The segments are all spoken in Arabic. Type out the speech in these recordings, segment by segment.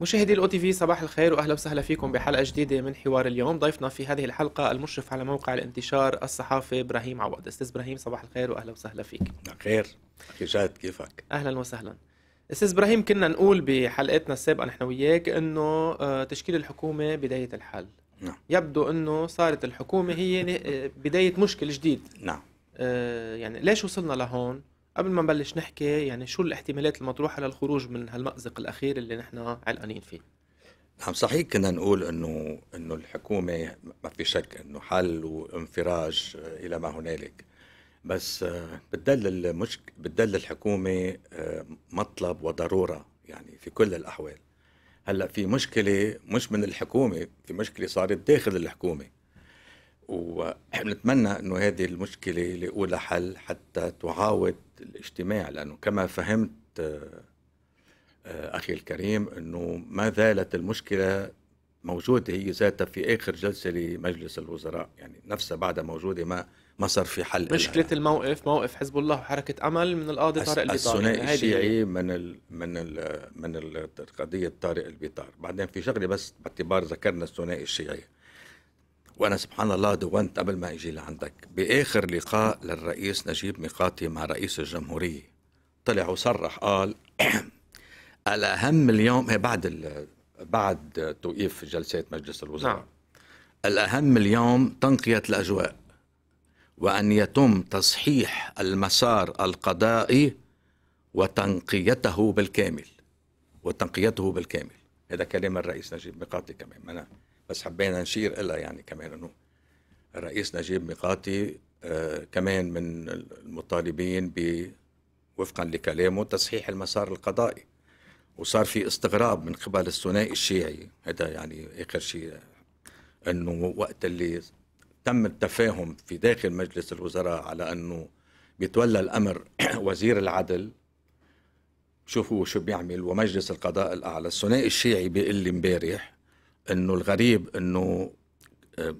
مشاهدي الاو تي في صباح الخير واهلا وسهلا فيكم بحلقه جديده من حوار اليوم ضيفنا في هذه الحلقه المشرف على موقع الانتشار الصحافي ابراهيم عوض استاذ ابراهيم صباح الخير واهلا وسهلا فيك بخير اخي جاد كيفك اهلا وسهلا استاذ ابراهيم كنا نقول بحلقتنا السابقه نحن وياك انه آه، تشكيل الحكومه بدايه الحل نعم يبدو انه صارت الحكومه هي آه، بدايه مشكل جديد نعم آه، يعني ليش وصلنا لهون قبل ما نبلش نحكي يعني شو الاحتمالات المطروحة للخروج من هالمأزق الأخير اللي نحن علقانين فيه نعم صحيح كنا نقول انه انه الحكومه ما في شك انه حل وانفراج الى ما هنالك بس آه، بتدل المشك بتدل الحكومه آه، مطلب وضروره يعني في كل الاحوال هلا في مشكله مش من الحكومه في مشكله صارت داخل الحكومه ونتمنى انه هذه المشكله لاولى حل حتى تعاود الاجتماع لأنه كما فهمت آه، آه، أخي الكريم أنه ما زالت المشكلة موجودة هي ذاتها في آخر جلسة لمجلس الوزراء يعني نفسها بعدها موجودة ما ما صار في حل مشكلة إلها. الموقف موقف حزب الله وحركة أمل من القاضي طارق البيطار الثنائي يعني الشيعي من الـ من الـ من القضية قضية طارق البيطار بعدين في شغلة بس باعتبار ذكرنا الثنائي الشيعي وانا سبحان الله دونت قبل ما اجي لعندك باخر لقاء للرئيس نجيب ميقاتي مع رئيس الجمهوريه طلع وصرح قال الاهم اليوم هي بعد بعد توقيف جلسات مجلس الوزراء نعم. الاهم اليوم تنقيه الاجواء وان يتم تصحيح المسار القضائي وتنقيته بالكامل وتنقيته بالكامل هذا كلام الرئيس نجيب ميقاتي كمان بس حبينا نشير لها يعني كمان انه الرئيس نجيب ميقاتي آه كمان من المطالبين ب وفقا لكلامه تصحيح المسار القضائي وصار في استغراب من قبل الثنائي الشيعي هذا يعني اخر شيء انه وقت اللي تم التفاهم في داخل مجلس الوزراء على انه بيتولى الامر وزير العدل شوفوا شو بيعمل ومجلس القضاء الاعلى الثنائي الشيعي بيقول لي امبارح انه الغريب انه آه،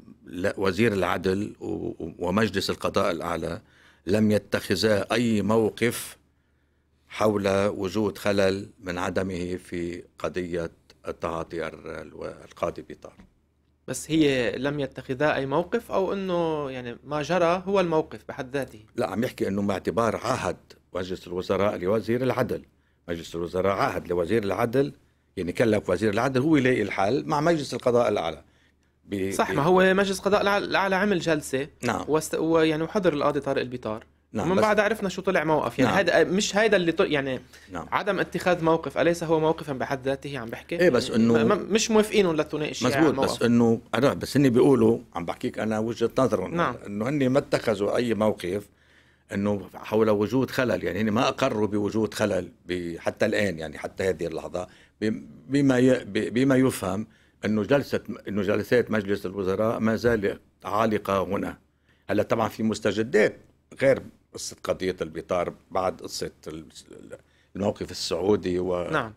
وزير العدل ومجلس القضاء الاعلى لم يتخذا اي موقف حول وجود خلل من عدمه في قضيه التعاطي القاضي بيطار بس هي لم يتخذا اي موقف او انه يعني ما جرى هو الموقف بحد ذاته لا عم يحكي انه باعتبار عهد مجلس الوزراء لوزير العدل مجلس الوزراء عهد لوزير العدل يعني كلف وزير العدل هو يلاقي الحل مع مجلس القضاء الاعلى بي صح بي ما هو مجلس القضاء الاعلى عمل جلسه نعم وست... ويعني وحضر القاضي طارق البيطار نعم ومن بعد عرفنا شو طلع موقف يعني نعم. هذا مش هذا اللي طلع يعني نعم. عدم اتخاذ موقف اليس هو موقفا بحد ذاته عم بحكي ايه بس انه مش موافقين لتناقش مزبوط بس انه انا بس هن بيقولوا عم بحكيك انا وجهه نظرهم نعم. انه هن ما اتخذوا اي موقف انه حول وجود خلل يعني هن ما اقروا بوجود خلل حتى الان يعني حتى هذه اللحظه بما بما يفهم انه جلسه انه جلسات مجلس الوزراء ما زالت عالقه هنا هلا طبعا في مستجدات غير قصه قضيه البطار بعد قصه الموقف السعودي و نعم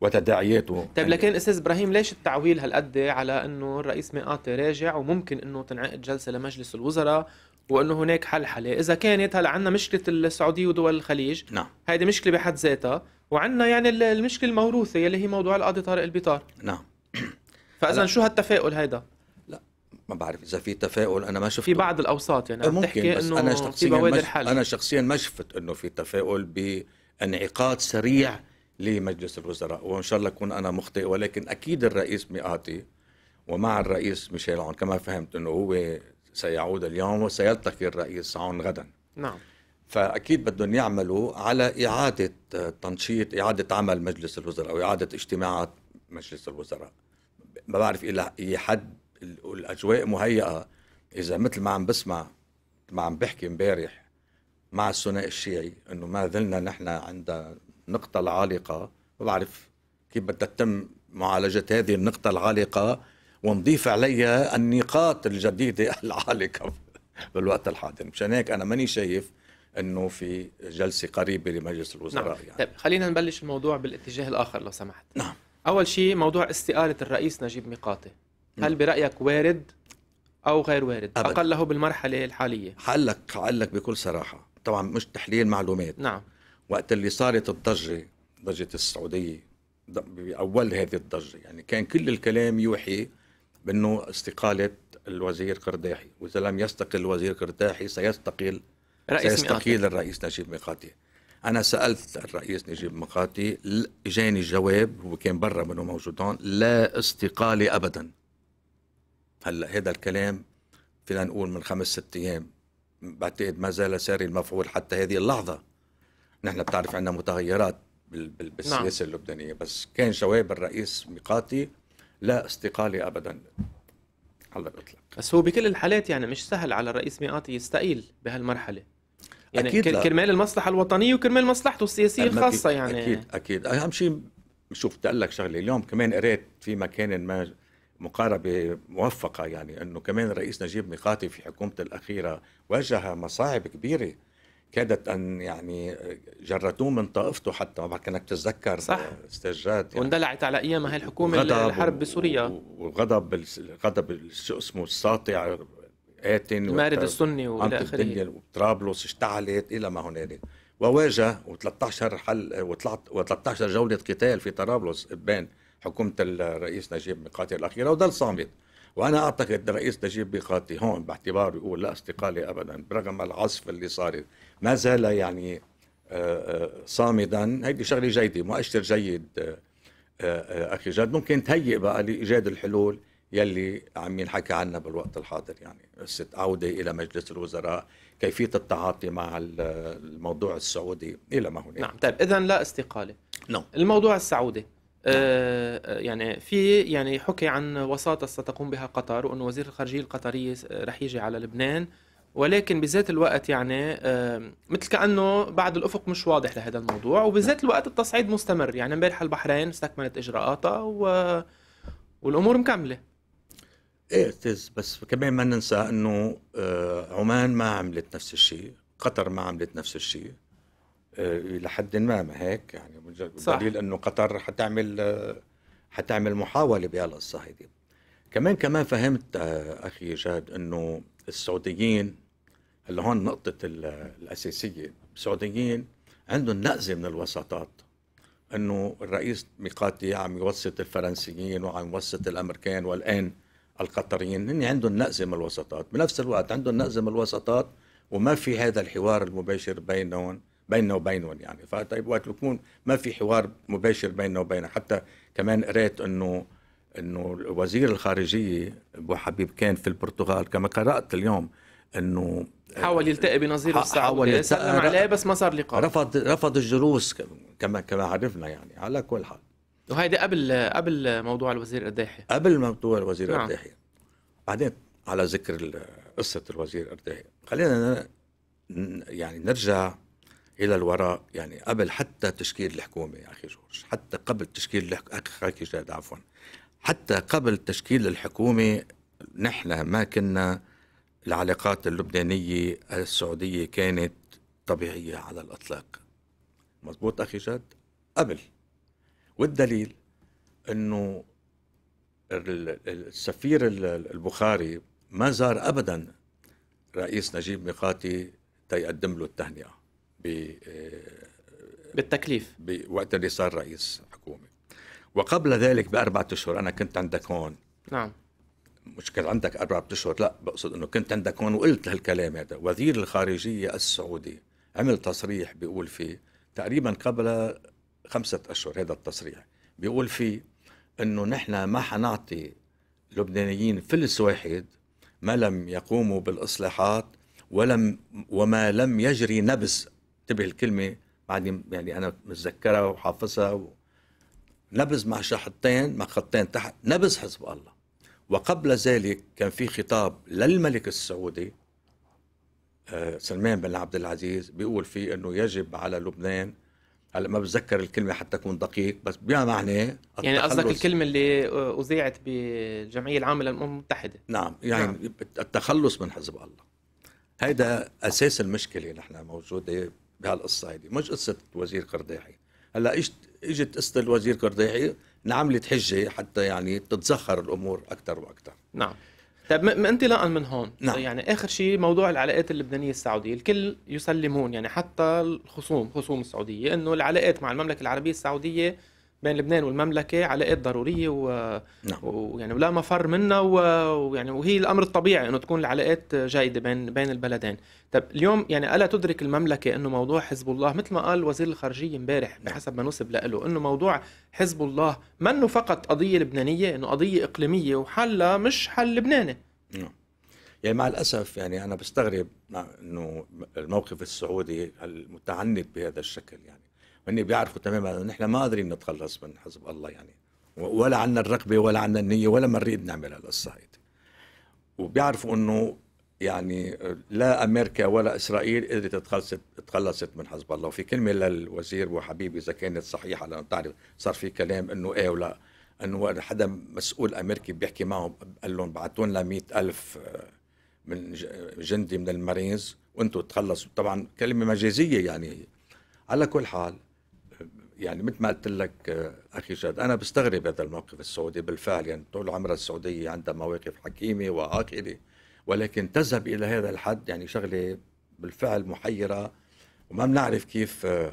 وتداعياته طيب يعني لكن استاذ ابراهيم ليش التعويل هالقد على انه الرئيس مئاتي راجع وممكن انه تنعقد جلسه لمجلس الوزراء وانه هناك حل حالة اذا كانت هلا عندنا مشكله السعوديه ودول الخليج نعم هيدي مشكله بحد ذاتها وعندنا يعني المشكله الموروثه يلي هي موضوع القاضي طارق البيطار نعم فاذا شو هالتفاؤل هيدا لا ما بعرف اذا في تفاؤل انا ما شفت في بعض الاوساط يعني ممكن تحكي بس انه انا شخصيا ما انا شخصيا ما شفت انه في تفاؤل بانعقاد سريع لمجلس الوزراء وان شاء الله اكون انا مخطئ ولكن اكيد الرئيس مئاتي ومع الرئيس ميشيل عون كما فهمت انه هو سيعود اليوم وسيلتقي الرئيس عون غدا نعم فاكيد بدهم يعملوا على اعاده تنشيط اعاده عمل مجلس الوزراء او اعاده اجتماعات مجلس الوزراء ما بعرف الى اي حد الاجواء مهيئه اذا مثل ما عم بسمع ما عم بحكي امبارح مع الثنائي الشيعي انه ما زلنا نحن عند نقطه العالقه ما بعرف كيف بدها تتم معالجه هذه النقطه العالقه ونضيف عليها النقاط الجديدة العالقة بالوقت الحاضر مشان هيك أنا ماني شايف انه في جلسه قريبه لمجلس الوزراء نعم. يعني. طيب خلينا نبلش الموضوع بالاتجاه الاخر لو سمحت نعم اول شيء موضوع استقاله الرئيس نجيب ميقاتي نعم. هل برايك وارد او غير وارد أبد. له بالمرحله الحاليه حقلك حقلك بكل صراحه طبعا مش تحليل معلومات نعم وقت اللي صارت الضجه ضجه السعوديه باول هذه الضجه يعني كان كل الكلام يوحي بأنه استقالة الوزير قرداحي وإذا لم يستقل الوزير قرداحي سيستقيل رئيس سيستقيل مقاتي. الرئيس نجيب ميقاتي أنا سألت الرئيس نجيب ميقاتي إجاني الجواب هو كان برا منه موجودون لا استقالة أبدا هلا هذا الكلام فينا نقول من خمس ست أيام بعتقد ما زال ساري المفعول حتى هذه اللحظة نحن بتعرف عندنا متغيرات نعم. بالسياسة نعم. اللبنانية بس كان جواب الرئيس ميقاتي لا استقالة أبدا على الإطلاق بس هو بكل الحالات يعني مش سهل على الرئيس مئاتي يستقيل بهالمرحلة يعني أكيد كرمال المصلحة الوطنية وكرمال مصلحته السياسية الخاصة يعني أكيد أكيد أهم شيء شوف بدي لك شغلة اليوم كمان قريت في مكان ما مقاربة موفقة يعني أنه كمان الرئيس نجيب ميقاتي في حكومته الأخيرة واجه مصاعب كبيرة كادت ان يعني جرتوه من طائفته حتى ما بعرف كانك تتذكر صح استجاد يعني واندلعت على ايامها هاي الحكومه الحرب بسوريا وغضب غضب شو اسمه الساطع اتن المارد السني والى اخره وطرابلس اشتعلت الى ما هنالك وواجه و13 حل و13 جوله قتال في طرابلس بين حكومه الرئيس نجيب ميقاتي الاخيره وضل صامت وانا اعتقد الرئيس نجيب ميقاتي هون باعتباره يقول لا استقاله ابدا برغم العصف اللي صار ما زال يعني آه، آه، صامدا هيدي شغله جيده مؤشر جيد آه، اخي جاد ممكن تهيئ بقى لايجاد الحلول يلي عم ينحكى عنها بالوقت الحاضر يعني قصه عوده الى مجلس الوزراء كيفيه التعاطي مع الموضوع السعودي الى ما هنالك نعم طيب اذا لا استقاله نعم الموضوع السعودي نعم. آه يعني في يعني حكي عن وساطه ستقوم بها قطر وانه وزير الخارجيه القطريه رح يجي على لبنان ولكن بذات الوقت يعني آه، مثل كانه بعد الافق مش واضح لهذا الموضوع وبذات الوقت التصعيد مستمر يعني امبارح البحرين استكملت اجراءاتها و... والامور مكمله ايه تز بس كمان ما ننسى انه آه، عمان ما عملت نفس الشيء قطر ما عملت نفس الشيء آه، لحد ما ما هيك يعني دليل انه قطر حتعمل حتعمل محاوله بهالقصه هيدي كمان كمان فهمت اخي جاد انه السعوديين هلا هون نقطة الأساسية السعوديين عندهم نقزة من الوساطات أنه الرئيس ميقاتي عم يوسط الفرنسيين وعم يوسط الأمريكان والآن القطريين هن عندهم نقزه من الوساطات بنفس الوقت عندهم نقزه من الوساطات وما في هذا الحوار المباشر بينهم بيننا وبينهم يعني فطيب وقت يكون ما في حوار مباشر بيننا وبينه حتى كمان قريت انه انه وزير الخارجيه ابو حبيب كان في البرتغال كما قرات اليوم انه حاول يلتقي بنظير السعودي يلتقي عليه بس ما صار لقاء رفض رفض الجلوس كما كما عرفنا يعني على كل حال وهيدي قبل قبل موضوع الوزير الداحي قبل موضوع الوزير نعم. الداحي بعدين على ذكر قصه الوزير الداحي خلينا يعني نرجع الى الوراء يعني قبل حتى تشكيل الحكومه يا اخي جورج حتى قبل تشكيل اخي جاد عفوا حتى قبل تشكيل الحكومه نحن ما كنا العلاقات اللبنانية السعودية كانت طبيعية على الأطلاق مضبوط أخي جد قبل والدليل أنه السفير البخاري ما زار أبدا رئيس نجيب ميقاتي تيقدم له التهنئة آه، بالتكليف بوقت اللي صار رئيس حكومة وقبل ذلك بأربعة أشهر أنا كنت عندك هون نعم مش كان عندك أربعة أشهر لا بقصد أنه كنت عندك هون وقلت هالكلام هذا وزير الخارجية السعودي عمل تصريح بيقول فيه تقريبا قبل خمسة أشهر هذا التصريح بيقول فيه أنه نحن ما حنعطي لبنانيين فلس واحد ما لم يقوموا بالإصلاحات ولم وما لم يجري نبس انتبه الكلمة بعدني يعني أنا متذكرها وحافظها نبز مع شحطتين مع خطين تحت نبز حزب الله وقبل ذلك كان في خطاب للملك السعودي آه، سلمان بن عبد العزيز بيقول فيه انه يجب على لبنان هلا ما بتذكر الكلمه حتى اكون دقيق بس معناه يعني قصدك الكلمه اللي اذيعت بالجمعيه العامه للامم المتحده نعم يعني نعم. التخلص من حزب الله هيدا اساس المشكله نحن موجوده بهالقصه هيدي مش قصه وزير قرداحي هلا اجت اجت قصه الوزير قرداحي نعملت حجه حتى يعني تتزخر الامور اكثر واكثر نعم طيب ما انت انطلاقا من هون نعم. يعني اخر شيء موضوع العلاقات اللبنانيه السعوديه الكل يسلمون يعني حتى الخصوم خصوم السعوديه انه العلاقات مع المملكه العربيه السعوديه بين لبنان والمملكه علاقات ضروريه و... نعم. ويعني ولا مفر منها و... ويعني وهي الامر الطبيعي انه تكون العلاقات جيده بين بين البلدين طب اليوم يعني الا تدرك المملكه انه موضوع حزب الله مثل ما قال وزير الخارجيه امبارح نعم. بحسب ما نسب له انه موضوع حزب الله منه فقط قضيه لبنانيه انه قضيه اقليميه وحلها مش حل لبناني نعم يعني مع الاسف يعني انا بستغرب انه الموقف السعودي المتعنت بهذا الشكل يعني هن بيعرفوا تماما نحن ما قادرين نتخلص من حزب الله يعني ولا عندنا الرغبه ولا عندنا النيه ولا بنريد نعمل هالقصه هيدي وبيعرفوا انه يعني لا امريكا ولا اسرائيل قدرت تخلصت تخلصت من حزب الله وفي كلمه للوزير وحبيبي اذا كانت صحيحه لانه بتعرف صار في كلام انه ايه ولا انه حدا مسؤول امريكي بيحكي معه قال لهم بعثوا لنا 100000 آه، من جندي من المارينز وانتم تخلصوا طبعا كلمه مجازيه يعني على كل حال يعني مثل ما قلت لك آه، اخي جاد انا بستغرب هذا الموقف السعودي بالفعل يعني طول عمرها السعوديه عندها مواقف حكيمه واخره ولكن تذهب الى هذا الحد يعني شغله بالفعل محيره وما بنعرف كيف آه،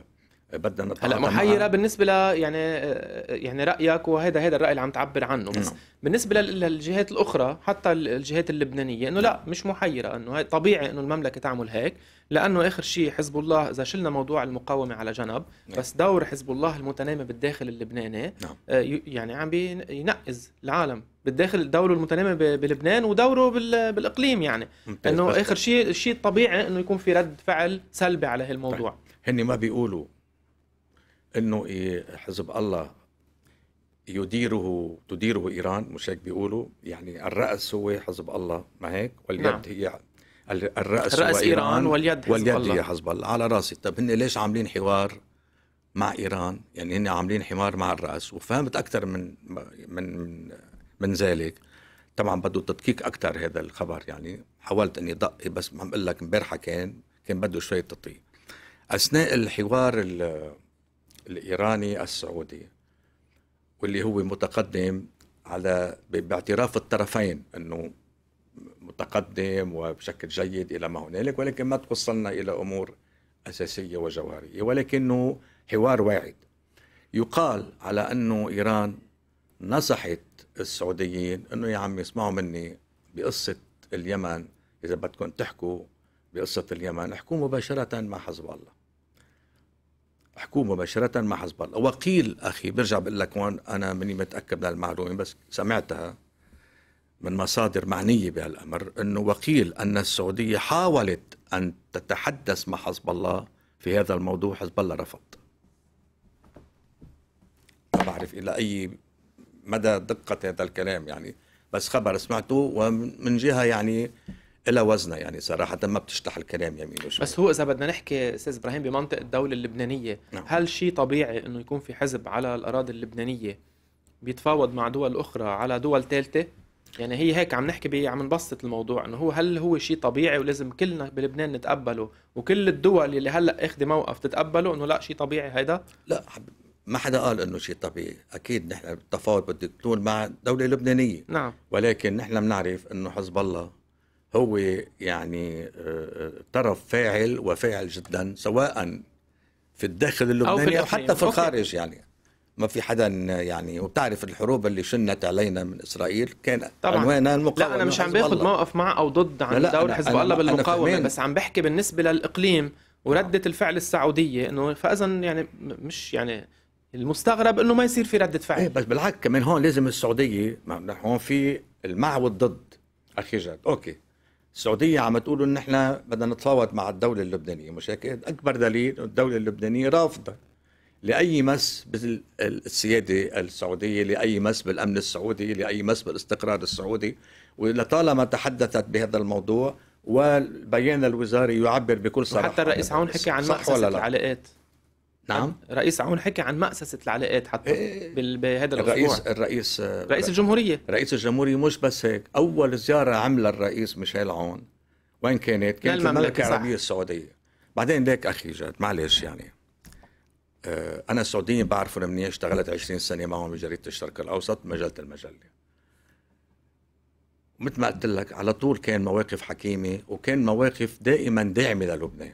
بدنا نتعاطى هلا محيره معها. بالنسبه ل يعني آه، يعني رايك وهذا هذا الراي اللي عم تعبر عنه بس نعم. بالنسبه للجهات الاخرى حتى الجهات اللبنانيه انه لا مش محيره انه طبيعي انه المملكه تعمل هيك لانه اخر شيء حزب الله اذا شلنا موضوع المقاومه على جنب نعم. بس دور حزب الله المتنامي بالداخل اللبناني نعم. آه، يعني عم ينقز العالم بالداخل دوره المتنامي بلبنان ودوره بالاقليم يعني انه اخر شيء الشيء الطبيعي انه يكون في رد فعل سلبي على هالموضوع طيب. هن ما بيقولوا انه إيه حزب الله يديره تديره ايران مش هيك بيقولوا يعني الراس هو حزب الله ما هيك واليد نعم. هي الرأس, الرأس وإيران إيران واليد حزب واليد الله. هي حزب الله على راسي طب هن ليش عاملين حوار مع إيران يعني هن عاملين حوار مع الرأس وفهمت أكثر من من من, من ذلك طبعا بده تدقيق أكثر هذا الخبر يعني حاولت أني دقي بس عم أقول لك امبارحة كان كان بده شوية تدقيق أثناء الحوار الإيراني السعودي واللي هو متقدم على باعتراف الطرفين أنه متقدم وبشكل جيد الى ما هنالك ولكن ما توصلنا الى امور اساسيه وجوهريه ولكنه حوار واعد يقال على انه ايران نصحت السعوديين انه يا عم اسمعوا مني بقصه اليمن اذا بدكم تحكوا بقصه اليمن احكوا مباشره مع حزب الله احكوا مباشره مع حزب الله وقيل اخي برجع بقول لك هون انا ماني متاكد من المعلومه بس سمعتها من مصادر معنية بهالأمر أنه وقيل أن السعودية حاولت أن تتحدث مع حزب الله في هذا الموضوع حزب الله رفض ما بعرف إلى أي مدى دقة هذا الكلام يعني بس خبر سمعته ومن جهة يعني إلى وزنة يعني صراحة ما بتشتح الكلام يمين وشمال بس هو إذا بدنا نحكي أستاذ إبراهيم بمنطق الدولة اللبنانية نعم. هل شيء طبيعي أنه يكون في حزب على الأراضي اللبنانية بيتفاوض مع دول أخرى على دول ثالثة يعني هي هيك عم نحكي بي عم نبسط الموضوع انه هو هل هو شيء طبيعي ولازم كلنا بلبنان نتقبله وكل الدول اللي هلا اخذ موقف تتقبله انه لا شيء طبيعي هيدا لا ما حدا قال انه شيء طبيعي اكيد نحن التفاوض بده يكون مع دوله لبنانيه نعم ولكن نحن بنعرف انه حزب الله هو يعني آه، آه، طرف فاعل وفاعل جدا سواء في الداخل اللبناني او, أو حتى في الخارج أوكي. يعني ما في حدا يعني وبتعرف الحروب اللي شنت علينا من اسرائيل كان طبعا عنوانها المقاومه لا انا مش عم باخذ موقف مع او ضد عن لا لا دور حزب الله بالمقاومه بس عم بحكي بالنسبه للاقليم وردة الفعل السعودية انه فاذا يعني مش يعني المستغرب انه ما يصير في ردة فعل إيه بس بالعكس كمان هون لازم السعودية هون في المع والضد اخي جاد اوكي السعودية عم تقول ان احنا بدنا نتفاوض مع الدولة اللبنانية مش هيك اكبر دليل الدولة اللبنانية رافضة لاي مس بالسياده السعوديه، لاي مس بالامن السعودي، لاي مس بالاستقرار السعودي، ولطالما تحدثت بهذا الموضوع والبيان الوزاري يعبر بكل صراحه نعم. حتى الرئيس عون حكي عن مأسسة العلاقات نعم رئيس عون حكي عن مأسسة العلاقات حتى إيه، بهذا الاسبوع الرئيس الرئيس رئيس الجمهورية رئيس الجمهورية مش بس هيك أول زيارة عملها الرئيس ميشيل عون وين كانت؟ كانت المملكة العربية السعودية بعدين ليك أخي جد معلش يعني آه، انا السعوديين بعرفهم منيح اشتغلت 20 سنه معهم بجريده الشرق الاوسط مجله المجله مثل ما قلت لك على طول كان مواقف حكيمه وكان مواقف دائما داعمه للبنان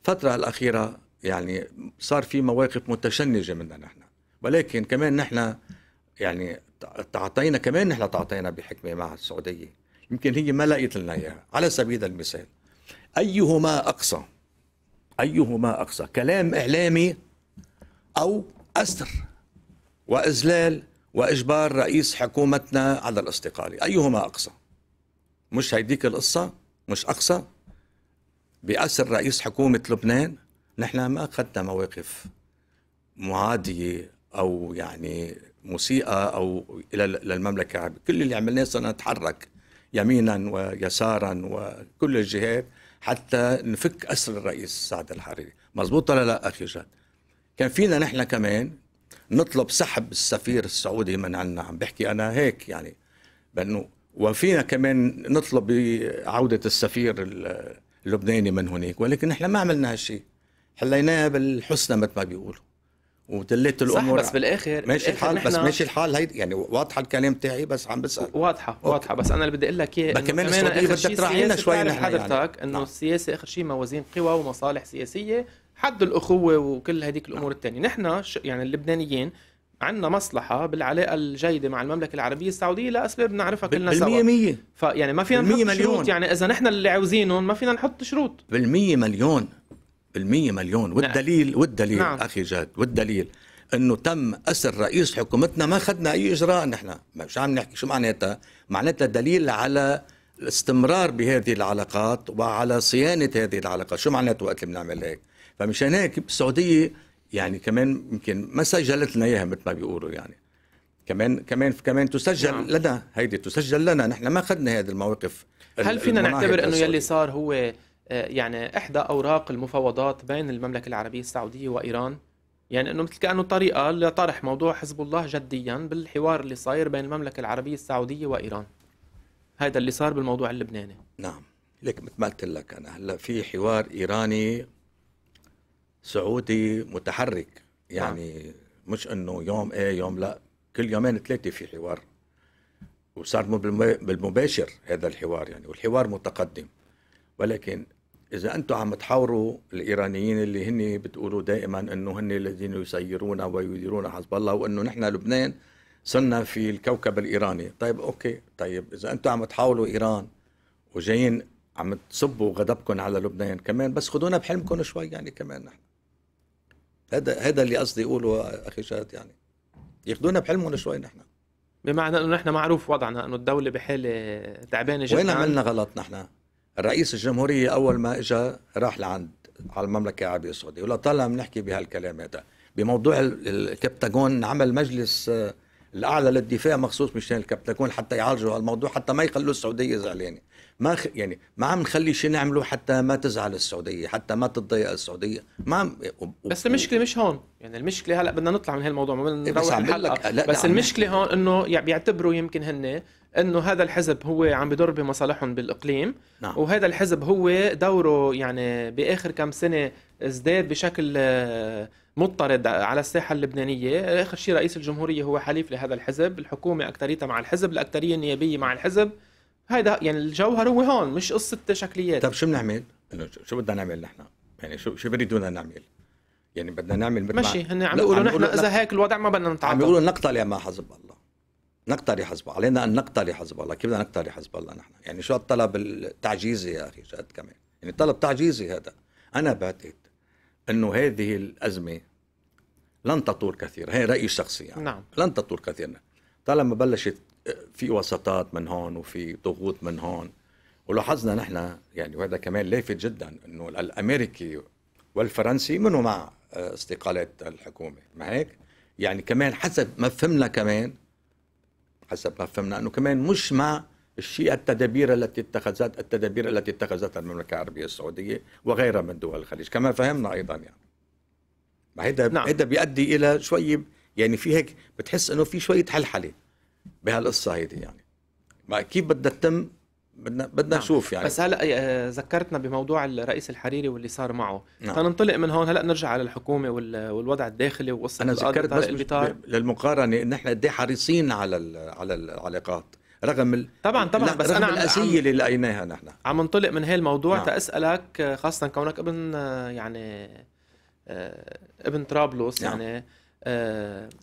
الفتره الاخيره يعني صار في مواقف متشنجه منا نحن ولكن كمان نحن يعني تعاطينا كمان نحن تعاطينا بحكمه مع السعوديه يمكن هي ما لقيت لنا اياها على سبيل المثال ايهما اقصى ايهما اقصى كلام اعلامي أو أسر وإذلال وإجبار رئيس حكومتنا على الاستقالة أيهما أقصى مش هيديك القصة مش أقصى بأسر رئيس حكومة لبنان نحن ما أخذنا مواقف معادية أو يعني مسيئة أو إلى للمملكة كل اللي عملناه صرنا نتحرك يمينا ويسارا وكل الجهات حتى نفك أسر الرئيس سعد الحريري مزبوط ولا لا أخي جاد كان فينا نحن كمان نطلب سحب السفير السعودي من عنا عم بحكي انا هيك يعني بانه وفينا كمان نطلب عوده السفير اللبناني من هناك ولكن نحن ما عملنا هالشيء حليناها بالحسنى مثل ما بيقولوا وتليت الامور صح بس بالاخر ماشي الحال بس ماشي الحال هي يعني واضحه الكلام تاعي بس عم بسال واضحه أوكي. واضحه بس انا اللي بدي اقول لك اياه كمان السعوديه بدك تراعينا شوي نحن يعني. حضرتك يعني. انه نعم. السياسه اخر شيء موازين قوى ومصالح سياسيه حد الاخوه وكل هذيك الامور الثانيه نحن يعني اللبنانيين عندنا مصلحة بالعلاقة الجيدة مع المملكة العربية السعودية لأسباب نعرفها كلنا بالمية سوا بالمية مية فيعني ما فينا نحط مليون. شروط يعني إذا نحن اللي عاوزينهم ما فينا نحط شروط بالمية مليون بالمية مليون والدليل نعم. والدليل نعم. أخي جاد والدليل انه تم اسر رئيس حكومتنا ما اخذنا اي اجراء نحن مش عم نحكي شو معناتها معناتها دليل على الاستمرار بهذه العلاقات وعلى صيانه هذه العلاقات شو معناته وقت اللي بنعمل هيك فمشان هيك السعوديه يعني كمان يمكن ما سجلت لنا اياها مثل ما بيقولوا يعني كمان كمان كمان تسجل نعم. لنا هيدي تسجل لنا نحن ما اخذنا هذه المواقف هل فينا نعتبر انه يلي صار هو آه، يعني احدى اوراق المفاوضات بين المملكه العربيه السعوديه وايران يعني انه مثل كانه طريقه لطرح موضوع حزب الله جديا بالحوار اللي صاير بين المملكه العربيه السعوديه وايران هذا اللي صار بالموضوع اللبناني نعم لك مثل ما قلت لك انا هلا في حوار ايراني سعودي متحرك يعني آه. مش انه يوم ايه يوم لا كل يومين ثلاثه في حوار وصار بالمباشر هذا الحوار يعني والحوار متقدم ولكن اذا انتم عم تحاوروا الايرانيين اللي هن بتقولوا دائما انه هن الذين يسيرون ويديرون حزب الله وانه نحن لبنان صرنا في الكوكب الايراني طيب اوكي طيب اذا انتم عم تحاولوا ايران وجايين عم تصبوا غضبكم على لبنان كمان بس خذونا بحلمكم شوي يعني كمان نحن هذا هذا اللي قصدي اقوله اخي شاد يعني ياخذونا بحلمنا شوي نحن بمعنى انه نحن معروف وضعنا انه الدوله بحاله تعبانه جدا وين عملنا غلط نحن؟ الرئيس الجمهوريه اول ما اجى راح لعند على المملكه العربيه السعوديه ولطالما بنحكي بهالكلام هذا بموضوع الكبتاجون عمل مجلس آه، الاعلى للدفاع مخصوص مشان الكبتاجون حتى يعالجوا هالموضوع حتى ما يخلوا السعوديه زعلانه ما خ... يعني ما عم نخلي شيء نعمله حتى ما تزعل السعوديه حتى ما تتضايق السعوديه ما عم... و... بس المشكله مش هون يعني المشكله هلا بدنا نطلع من هالموضوع ما بدنا إيه، نروح لك... لا بس المشكله هون انه يعني بيعتبروا يمكن هن انه هذا الحزب هو عم بدور بمصالحهم بالاقليم نعم. وهذا الحزب هو دوره يعني باخر كم سنه ازداد بشكل آه، مضطرد على الساحه اللبنانيه اخر شيء رئيس الجمهوريه هو حليف لهذا الحزب الحكومه اكثريتها مع الحزب الاكثريه النيابيه مع الحزب هيدا يعني الجوهر هو هون مش قصه شكليات طب شو بنعمل؟ انه شو بدنا نعمل نحن؟ يعني شو شو بيريدونا نعمل؟ يعني بدنا نعمل مثل ماشي هن عم بيقولوا نحن اذا هيك الوضع ما بدنا نتعاطى عم بيقولوا نقتل ما حزب الله نقتل حزب الله علينا ان نقتل حزب الله كيف بدنا نقتل حزب الله نحن يعني شو الطلب التعجيزي يا اخي جد كمان يعني طلب تعجيزي هذا انا بعتقد انه هذه الازمه لن تطول كثيرا هي رايي الشخصي يعني. نعم لن تطول كثيرا طالما بلشت في وسطات من هون وفي ضغوط من هون ولاحظنا نحن يعني وهذا كمان لافت جدا انه الامريكي والفرنسي منه مع استقالات الحكومه ما هيك؟ يعني كمان حسب ما فهمنا كمان حسب ما فهمنا انه كمان مش مع الشيء التدابير التي اتخذت التدابير التي اتخذتها المملكه العربيه السعوديه وغيرها من دول الخليج كما فهمنا ايضا يعني ما هيدا نعم. هيدا بيؤدي الى شوي يعني في هيك بتحس انه في شويه حلحله بهالقصه هيدي يعني ما كيف بدها تتم بدنا بدنا نعم. نشوف نعم. يعني بس هلا آه، ذكرتنا بموضوع الرئيس الحريري واللي صار معه نعم. فننطلق من هون هلا نرجع على الحكومه والوضع الداخلي وقصه انا ذكرت بس البطار. للمقارنه نحن قد إيه حريصين على على العلاقات رغم ال... طبعا طبعا بس رغم انا الاسئله اللي لقيناها نحن عم انطلق من هي الموضوع نعم. تاسالك آه، خاصه كونك ابن آه، يعني ابن طرابلس نعم. يعني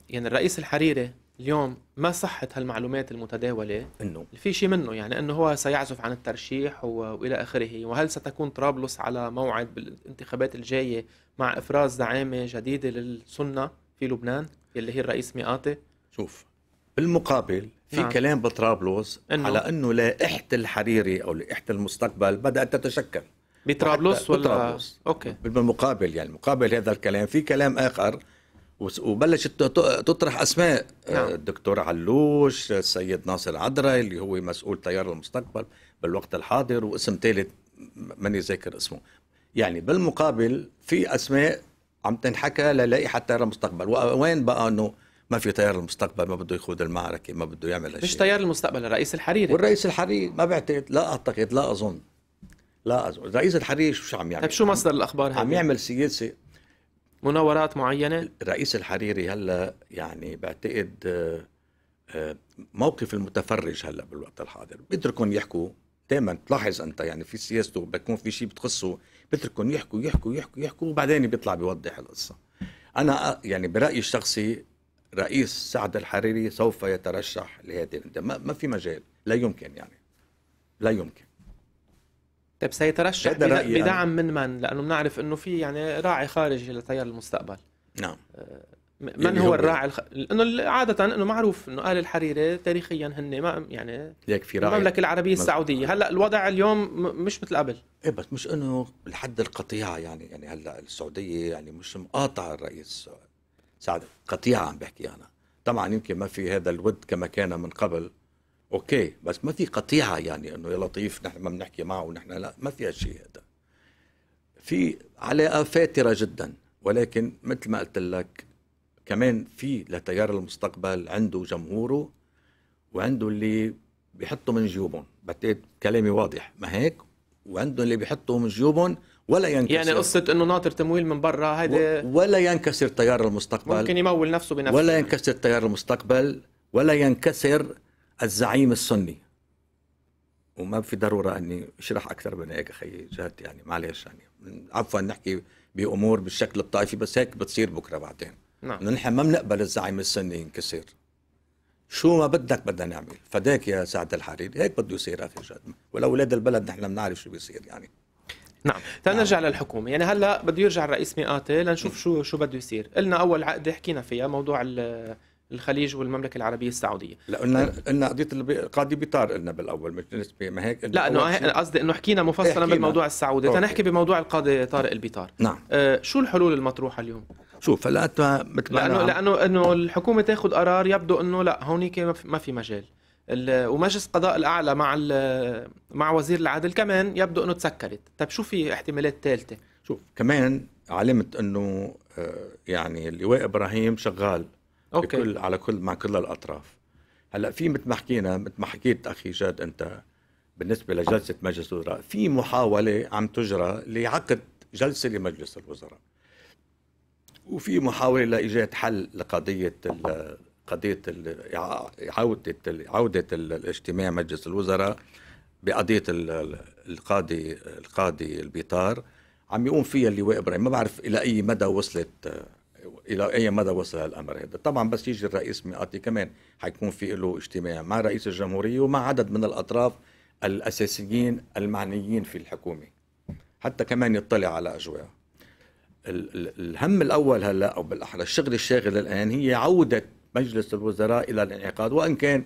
يعني الرئيس الحريري اليوم ما صحة هالمعلومات المتداوله انه في شيء منه يعني انه هو سيعزف عن الترشيح والى اخره وهل ستكون طرابلس على موعد بالانتخابات الجايه مع افراز زعامه جديده للسنه في لبنان اللي هي الرئيس مئاتي شوف بالمقابل في نعم. كلام بطرابلس إنه على انه لائحه الحريري او لائحه المستقبل بدات تتشكل بطرابلس ولا بطرابلس. اوكي بالمقابل يعني مقابل هذا الكلام في كلام اخر وبلشت تطرح اسماء آه، نعم. الدكتور علوش السيد ناصر عدرا اللي هو مسؤول تيار المستقبل بالوقت الحاضر واسم ثالث ماني ذاكر اسمه يعني بالمقابل في اسماء عم تنحكى للائحه تيار المستقبل وين بقى انه ما في تيار المستقبل ما بده يخوض المعركه ما بده يعمل شيء مش تيار المستقبل الرئيس الحريري والرئيس الحريري ما بعتقد لا اعتقد لا اظن لا أظن. الرئيس الحريري شو عم يعمل؟ طيب شو مصدر الاخبار هذا؟ عم يعمل سياسه مناورات معينه الرئيس الحريري هلا يعني بعتقد آه، آه، موقف المتفرج هلا بالوقت الحاضر بيتركهم يحكوا دائما تلاحظ انت يعني في سياسته بكون في شيء بتخصه بيتركهم يحكوا يحكوا يحكوا يحكوا وبعدين بيطلع بيوضح القصه انا آه، يعني برايي الشخصي رئيس سعد الحريري سوف يترشح لهذه ما في مجال لا يمكن يعني لا يمكن طيب سيترشح بدا... بدعم من من لانه بنعرف انه في يعني راعي خارجي لتيار المستقبل نعم آه، من يعني هو الراعي الخ... انه عاده انه معروف انه ال الحريري تاريخيا هن ما يعني ليك في راعي المملكه العربيه السعوديه هلا الوضع اليوم مش مثل قبل ايه بس مش انه لحد القطيعه يعني يعني هلا السعوديه يعني مش مقاطعه الرئيس سعد قطيعه عم بحكي انا طبعا يمكن ما في هذا الود كما كان من قبل اوكي بس ما في قطيعه يعني انه يا لطيف نحن ما بنحكي معه ونحن لا ما في هالشيء هذا في علاقه فاتره جدا ولكن مثل ما قلت لك كمان في لتيار المستقبل عنده جمهوره وعنده اللي بيحطوا من جيوبهم بعتقد كلامي واضح ما هيك وعندهم اللي بيحطوا من جيوبهم ولا ينكسر يعني قصة انه ناطر تمويل من برا هذا ولا ينكسر تيار المستقبل ممكن يمول نفسه بنفسه ولا ينكسر تيار المستقبل ولا ينكسر الزعيم السني وما في ضروره اني اشرح اكثر من هيك اخي جد يعني معلش يعني عفوا نحكي بامور بالشكل الطائفي بس هيك بتصير بكره بعدين نعم نحن ما بنقبل الزعيم السني ينكسر شو ما بدك بدنا نعمل فداك يا سعد الحريري هيك بده يصير اخي جد ولاولاد البلد نحن بنعرف شو بيصير يعني نعم تنرجع نعم. للحكومه يعني هلا بده يرجع الرئيس مئاتي لنشوف شو شو بده يصير قلنا اول عقده حكينا فيها موضوع الخليج والمملكه العربيه السعوديه لا قلنا قلنا قضيه القاضي بيطار قلنا بالاول مش بالنسبه ما هيك لا انه قصدي انه حكينا مفصلا حكينا. بالموضوع السعودي تنحكي بموضوع القاضي طارق البيطار نعم آه شو الحلول المطروحه اليوم شوف هلا مثل لانه لانه انه الحكومه تاخذ قرار يبدو انه لا هونيك ما في مجال ومجلس قضاء الاعلى مع مع وزير العدل كمان يبدو انه تسكرت طب شو في احتمالات ثالثه شوف كمان علمت انه آه، يعني اللواء ابراهيم شغال أوكي. بكل على كل مع كل الاطراف هلا في مثل ما حكينا مثل ما حكيت اخي جاد انت بالنسبه لجلسه مجلس الوزراء في محاوله عم تجرى لعقد جلسه لمجلس الوزراء وفي محاوله لايجاد حل لقضيه قضيه عوده عوده الاجتماع مجلس الوزراء بقضيه القاضي القاضي البيطار عم يقوم فيها اللواء ابراهيم ما بعرف الى اي مدى وصلت الى اي مدى وصل الامر هذا طبعا بس يجي الرئيس مئاتي كمان حيكون في له اجتماع مع رئيس الجمهوريه ومع عدد من الاطراف الاساسيين المعنيين في الحكومه حتى كمان يطلع على اجواء الهم الاول هلا او بالاحرى الشغل الشاغل الان هي عوده مجلس الوزراء الى الانعقاد وان كان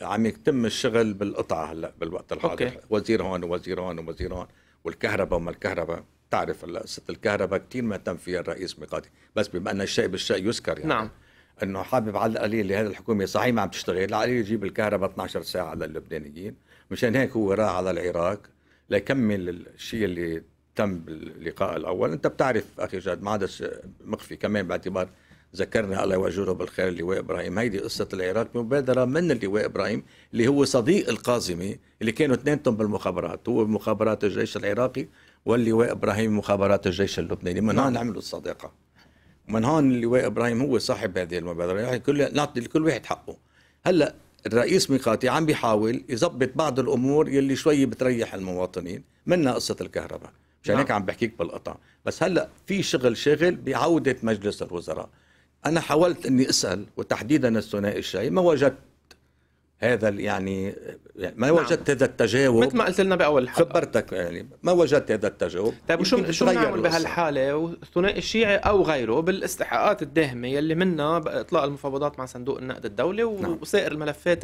عم يتم الشغل بالقطعه هلا بالوقت الحاضر أوكي. وزير هون وزير هون وزير هون والكهرباء وما الكهرباء تعرف قصه الكهرباء كثير ما تم فيها الرئيس ميقاتي بس بما ان الشيء بالشيء يذكر يعني نعم انه حابب على القليل لهذه الحكومه صحيح ما عم تشتغل على القليل يجيب الكهرباء 12 ساعه للبنانيين مشان هيك هو راح على العراق ليكمل الشيء اللي تم باللقاء الاول انت بتعرف اخي جاد ما عاد مخفي كمان باعتبار ذكرنا الله يوجره بالخير اللواء ابراهيم هيدي قصه العراق مبادره من اللواء ابراهيم اللي هو صديق القازمي اللي كانوا اثنينهم بالمخابرات هو بمخابرات الجيش العراقي واللواء ابراهيم مخابرات الجيش اللبناني من نعم. هون عملوا الصداقه من هون اللواء ابراهيم هو صاحب هذه المبادره يعني كل نعطي لكل واحد حقه هلا الرئيس ميقاتي عم بيحاول يظبط بعض الامور يلي شوي بتريح المواطنين منها قصه الكهرباء مشان نعم. هيك عم بحكيك بالقطع بس هلا في شغل شاغل بعوده مجلس الوزراء انا حاولت اني اسال وتحديدا الثنائي الشاي ما وجدت هذا يعني،, يعني ما نعم. وجدت هذا التجاوب مثل ما قلت لنا باول الحلقه خبرتك يعني ما وجدت هذا التجاوب طيب وشو شو بنعمل بهالحاله الثنائي الشيعي او غيره بالاستحقاقات الداهمه يلي منها اطلاق المفاوضات مع صندوق النقد الدولي نعم. وسائر الملفات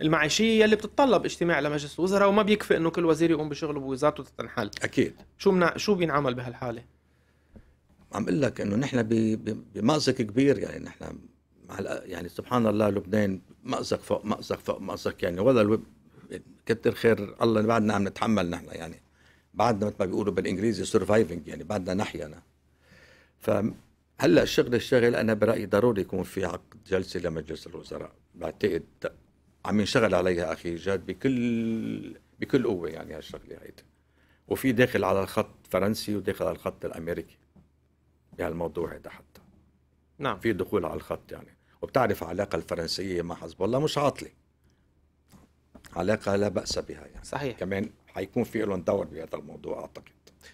المعيشيه يلي بتتطلب اجتماع لمجلس الوزراء وما بيكفي انه كل وزير يقوم بشغله بوزارته تتنحل اكيد شو منع... شو بينعمل بهالحاله؟ عم اقول لك انه نحن بمأزق كبير يعني نحن يعني سبحان الله لبنان مأزق فوق مأزق فوق مأزق يعني ولا الويب كتر خير الله بعدنا عم نتحمل نحن يعني بعدنا مثل ما بيقولوا بالانجليزي سرفايفنج يعني بعدنا نحيا فهلا الشغل الشغل انا برايي ضروري يكون في عقد جلسه لمجلس الوزراء بعتقد عم ينشغل عليها اخي جاد بكل بكل قوه يعني هالشغله هيدي وفي داخل على الخط الفرنسي وداخل على الخط الامريكي بهالموضوع يعني هذا حتى نعم في دخول على الخط يعني وبتعرف العلاقه الفرنسيه مع حزب الله مش عاطله علاقه لا باس بها يعني صحيح كمان حيكون في لهم دور بهذا الموضوع اعتقد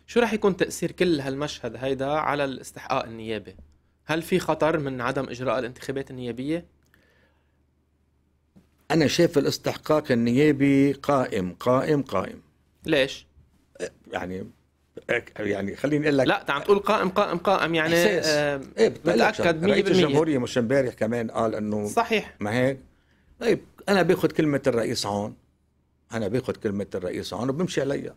شو راح يكون تاثير كل هالمشهد هيدا على الاستحقاق النيابي هل في خطر من عدم اجراء الانتخابات النيابيه انا شايف الاستحقاق النيابي قائم قائم قائم ليش يعني يعني خليني اقول لك لا عم تقول قائم قائم قائم يعني إحساس. آه ايه بتاكد 100% رئيس الجمهوريه مش امبارح كمان قال انه صحيح ما هيك طيب انا باخذ كلمه الرئيس هون انا باخذ كلمه الرئيس هون وبمشي عليها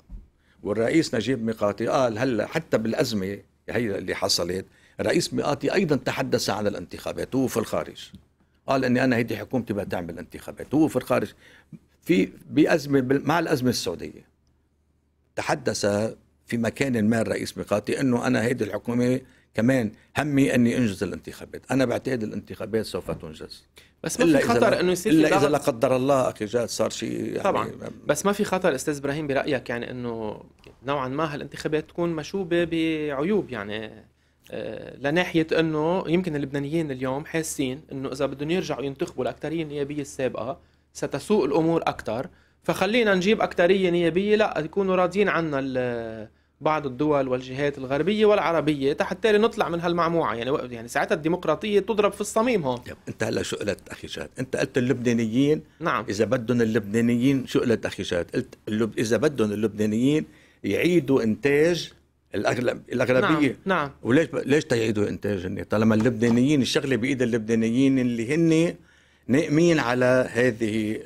والرئيس نجيب ميقاتي قال هلا حتى بالازمه هي اللي حصلت رئيس ميقاتي ايضا تحدث عن الانتخابات هو في الخارج قال اني انا هيدي حكومتي بدها تعمل انتخابات هو في الخارج في بازمه مع الازمه السعوديه تحدث في مكان ما الرئيس ميقاتي انه انا هيدي الحكومه كمان همي اني انجز الانتخابات، انا بعتقد الانتخابات سوف نعم. تنجز بس ما في خطر انه يصير الا اذا لا قدر الله اخي جاد صار شيء يعني طبعا بس ما في خطر استاذ ابراهيم برايك يعني انه نوعا ما هالانتخابات تكون مشوبه بعيوب يعني آه، لناحيه انه يمكن اللبنانيين اليوم حاسين انه اذا بدهم يرجعوا ينتخبوا الاكثريه النيابيه السابقه ستسوء الامور اكثر فخلينا نجيب اكثريه نيابيه لا يكونوا راضيين عنا بعض الدول والجهات الغربيه والعربيه تالي نطلع من هالمعموعه يعني يعني ساعتها الديمقراطيه تضرب في الصميم هون طيب انت هلا شو قلت اخي شاد انت قلت اللبنانيين نعم اذا بدهم اللبنانيين شو قلت اخي شاد قلت اللب... اذا بدهم اللبنانيين يعيدوا انتاج الأغلب الاغلبيه نعم, نعم. وليش ب... ليش تعيدوا انتاج طالما اللبنانيين الشغله بايد اللبنانيين اللي هن نائمين على هذه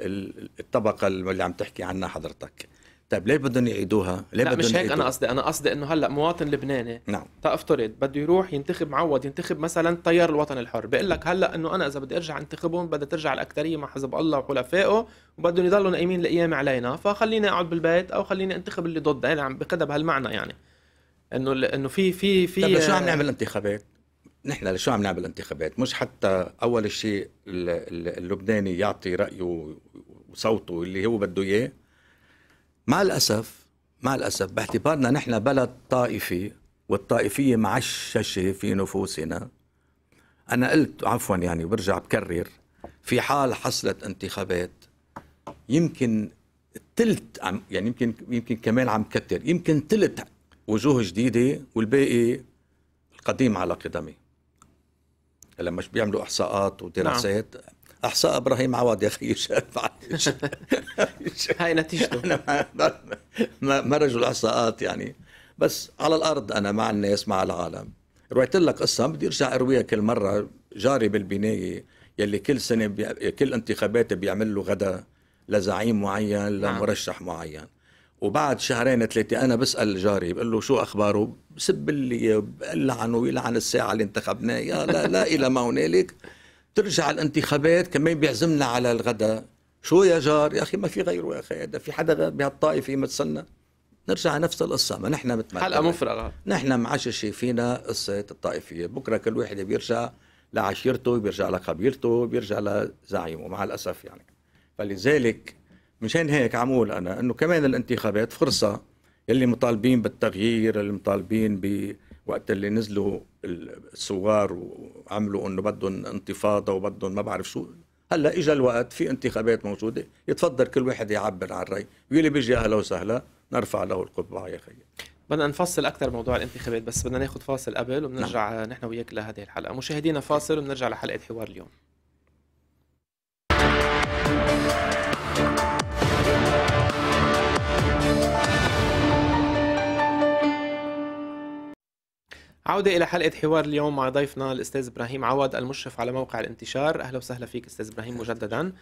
الطبقه اللي عم تحكي عنها حضرتك طيب ليه بدهم يعيدوها؟ ليه لا بدهم مش هيك يعيدوها؟ انا قصدي، انا قصدي انه هلا مواطن لبناني نعم تافترض طيب، بده يروح ينتخب معود ينتخب مثلا تيار الوطن الحر، بيقول لك هلا انه انا اذا بدي ارجع انتخبهم بدها ترجع الاكثريه مع حزب الله وحلفائه وبدهم يضلوا نايمين الايام علينا، فخليني اقعد بالبيت او خليني انتخب اللي ضد، انا يعني عم بقدها بهالمعنى يعني انه انه في في في طيب شو عم نعمل انتخابات؟ نحن لشو عم نعمل انتخابات؟ مش حتى اول شيء اللبناني يعطي رايه وصوته اللي هو بده اياه مع الأسف مع الأسف باعتبارنا نحن بلد طائفي والطائفية معششة في نفوسنا أنا قلت عفوا يعني برجع بكرر في حال حصلت انتخابات يمكن تلت عم يعني يمكن يمكن كمان عم كتر يمكن تلت وجوه جديدة والباقي القديم على قدمه لما بيعملوا إحصاءات ودراسات نعم. احصاء ابراهيم عوض يا اخي هاي نتيجته انا ما, ما رجل احصاءات يعني بس على الارض انا مع الناس مع العالم رويت لك قصه بدي ارجع ارويها كل مره جاري بالبنايه يلي كل سنه بي... كل انتخابات بيعمل له غدا لزعيم معين لمرشح نعم. معين وبعد شهرين ثلاثه انا بسال جاري بقول له شو اخباره بسب اللي بلعن ويلعن الساعه اللي انتخبناه يا لا لا الى ما هنالك ترجع الانتخابات كمان بيعزمنا على الغداء شو يا جار يا اخي ما في غيره يا اخي هذا في حدا بهالطائفه متسنى نرجع نفس القصة ما نحن مثل حلقة مفرغة نحن معششة فينا قصة الطائفية بكرة كل واحد بيرجع لعشيرته بيرجع لقبيلته بيرجع لزعيمه مع الأسف يعني فلذلك مشان هيك أقول أنا أنه كمان الانتخابات فرصة يلي مطالبين بالتغيير اللي مطالبين ب وقت اللي نزلوا الثوار وعملوا انه بدهم انتفاضه وبدهم ما بعرف شو هلا اجى الوقت في انتخابات موجوده يتفضل كل واحد يعبر عن الراي واللي بيجي اهلا وسهلا نرفع له القبعه يا خيي بدنا نفصل اكثر موضوع الانتخابات بس بدنا ناخذ فاصل قبل وبنرجع نعم. نحن وياك لهذه الحلقه مشاهدينا فاصل وبنرجع لحلقه حوار اليوم عودة إلى حلقة حوار اليوم مع ضيفنا الأستاذ إبراهيم عوض المشرف على موقع الانتشار أهلا وسهلا فيك أستاذ إبراهيم مجددا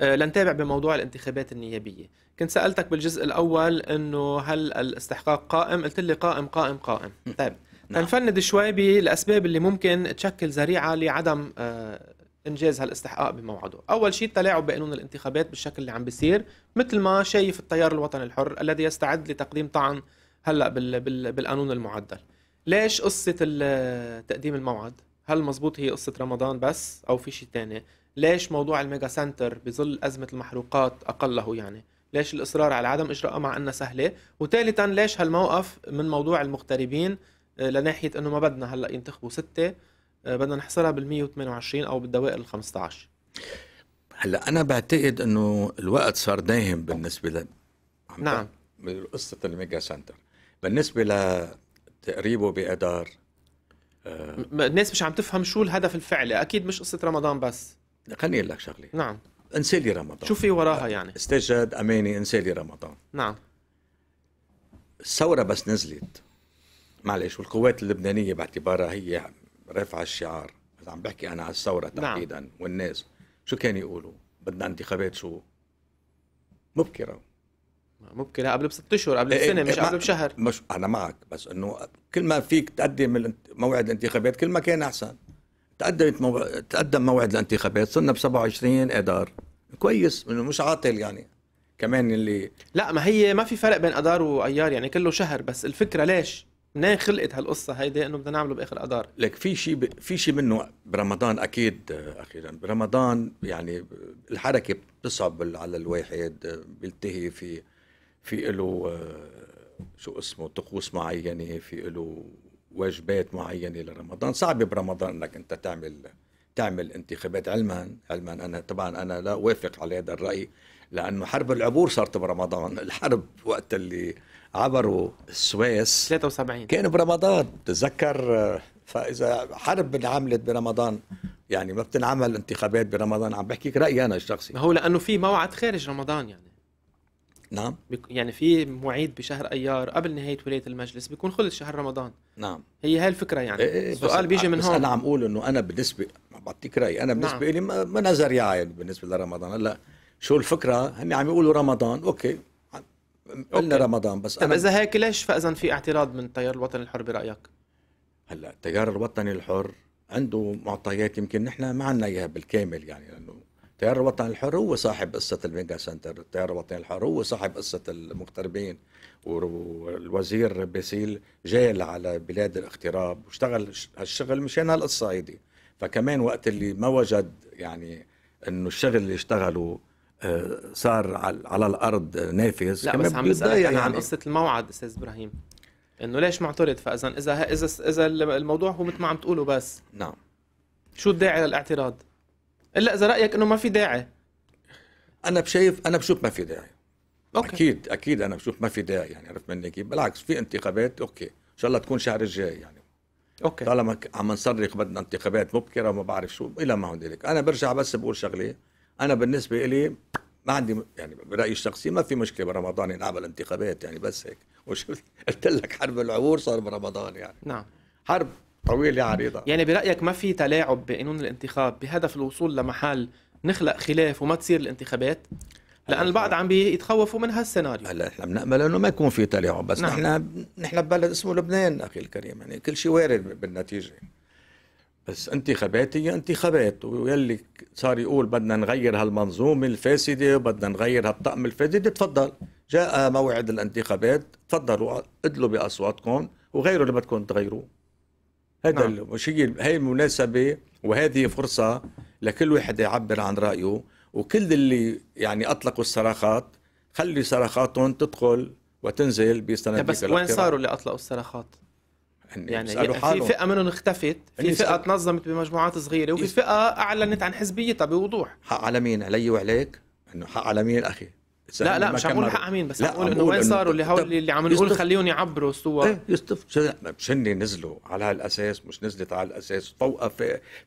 آه، لنتابع بموضوع الانتخابات النيابية كنت سألتك بالجزء الأول أنه هل الاستحقاق قائم قلت لي قائم قائم قائم طيب نعم. نفند شوي بالأسباب اللي ممكن تشكل ذريعة لعدم آه، انجاز هالاستحقاق بموعده اول شيء التلاعب بقانون الانتخابات بالشكل اللي عم بيصير مثل ما شايف التيار الوطني الحر الذي يستعد لتقديم طعن هلا بال... بال... بالقانون المعدل ليش قصة تقديم الموعد؟ هل مزبوط هي قصة رمضان بس أو في شيء تاني؟ ليش موضوع الميجا سنتر بظل أزمة المحروقات أقله يعني؟ ليش الإصرار على عدم إجراءها مع أنها سهلة؟ وثالثا ليش هالموقف من موضوع المغتربين آه، لناحية أنه ما بدنا هلأ ينتخبوا ستة آه، بدنا نحصرها بال 128 أو بالدوائر ال 15 هلا أنا بعتقد أنه الوقت صار داهم بالنسبة ل نعم قصة الميجا سنتر بالنسبة ل تقريبه بأدار آه الناس مش عم تفهم شو الهدف الفعلي اكيد مش قصه رمضان بس خليني اقول لك شغله نعم انسى لي رمضان شو في وراها يعني استجد اماني انسى لي رمضان نعم الثوره بس نزلت معلش والقوات اللبنانيه باعتبارها هي رافعه الشعار إذا عم بحكي انا على الثوره نعم. تحديدا نعم. والناس شو كانوا يقولوا بدنا انتخابات شو مبكره ممكن قبل بست اشهر قبل إيه، بسنه إيه، مش قبل بشهر مش انا معك بس انه كل ما فيك تقدم موعد الانتخابات كل ما كان احسن تقدمت مو... تقدم موعد الانتخابات صرنا ب 27 اذار كويس انه مش عاطل يعني كمان اللي لا ما هي ما في فرق بين اذار وايار يعني كله شهر بس الفكره ليش؟ منين خلقت هالقصه هيدي انه بدنا نعمله باخر اذار لك في شيء ب... في شيء منه برمضان اكيد آه، اخيرا برمضان يعني الحركه بتصعب على الواحد بيلتهي فيه في له آه، شو اسمه طقوس معينه في له واجبات معينه لرمضان صعب برمضان انك انت تعمل تعمل انتخابات علما علما انا طبعا انا لا اوافق على هذا الراي لانه حرب العبور صارت برمضان الحرب وقت اللي عبروا السويس 73 كان برمضان تذكر آه، فاذا حرب انعملت برمضان يعني ما بتنعمل انتخابات برمضان عم بحكيك رايي انا الشخصي هو لانه في موعد خارج رمضان يعني نعم يعني في مواعيد بشهر ايار قبل نهايه ولايه المجلس بيكون خلص شهر رمضان نعم هي هاي الفكره يعني إيه إيه السؤال بيجي من هون انا عم اقول انه انا بالنسبه بعطيك رايي انا نعم. بالنسبه نعم. لي ما, نظر يعني بالنسبه لرمضان هلا شو الفكره هم عم يقولوا رمضان اوكي قلنا رمضان بس طيب اذا هيك ليش فاذا في اعتراض من التيار الوطني الحر برايك؟ هلا التيار الوطني الحر عنده معطيات يمكن نحن ما عندنا اياها بالكامل يعني لانه التيار الوطني الحر هو صاحب قصة الميجا سنتر التيار الوطني الحر هو صاحب قصة المغتربين والوزير باسيل جاي على بلاد الاغتراب واشتغل هالشغل مشان هالقصة هيدي فكمان وقت اللي ما وجد يعني انه الشغل اللي اشتغله آه، صار على الارض نافذ لا بس عم بسالك يعني. عن قصه الموعد استاذ ابراهيم انه ليش معترض فاذا اذا اذا اذا الموضوع هو مثل ما عم تقولوا بس نعم شو الداعي للاعتراض الا اذا رايك انه ما في داعي انا بشايف انا بشوف ما في داعي أوكي. اكيد اكيد انا بشوف ما في داعي يعني عرفت مني كيف بالعكس في انتخابات اوكي ان شاء الله تكون شهر الجاي يعني اوكي طالما عم نصرخ بدنا انتخابات مبكره وما بعرف شو الى ما هنالك انا برجع بس بقول شغله انا بالنسبه لي ما عندي يعني برايي الشخصي ما في مشكله برمضان ينعب انتخابات يعني بس هيك وشفت قلت لك حرب العبور صار برمضان يعني نعم حرب طويله عريضه يعني برايك ما في تلاعب بقانون الانتخاب بهدف الوصول لمحل نخلق خلاف وما تصير الانتخابات لان البعض عم بيتخوفوا من هالسيناريو هلا احنا بنامل انه ما يكون في تلاعب بس نحن نعم. نحن ببلد اسمه لبنان اخي الكريم يعني كل شيء وارد بالنتيجه بس انتخابات هي انتخابات ويلي صار يقول بدنا نغير هالمنظومه الفاسده وبدنا نغير هالطقم الفاسد تفضل جاء موعد الانتخابات تفضلوا ادلوا باصواتكم وغيروا اللي بدكم تغيروه هذا نعم. الشيء هي المناسبه وهذه فرصه لكل واحد يعبر عن رايه وكل اللي يعني اطلقوا الصراخات خلي صراخاتهم تدخل وتنزل بصناديق بس وين صاروا اللي اطلقوا الصراخات؟ يعني في فئه منهم اختفت في فئه تنظمت بمجموعات صغيره وفي فئه اعلنت عن حزبيتها بوضوح حق على مين علي وعليك انه حق على مين اخي لا لا مش عم بقول حق مين بس عم بقول انه وين صاروا اللي هول اللي عم نقول خليهم يعبروا الصور ايه يصطف مش هن نزلوا على هالاساس مش نزلت على الاساس طوقه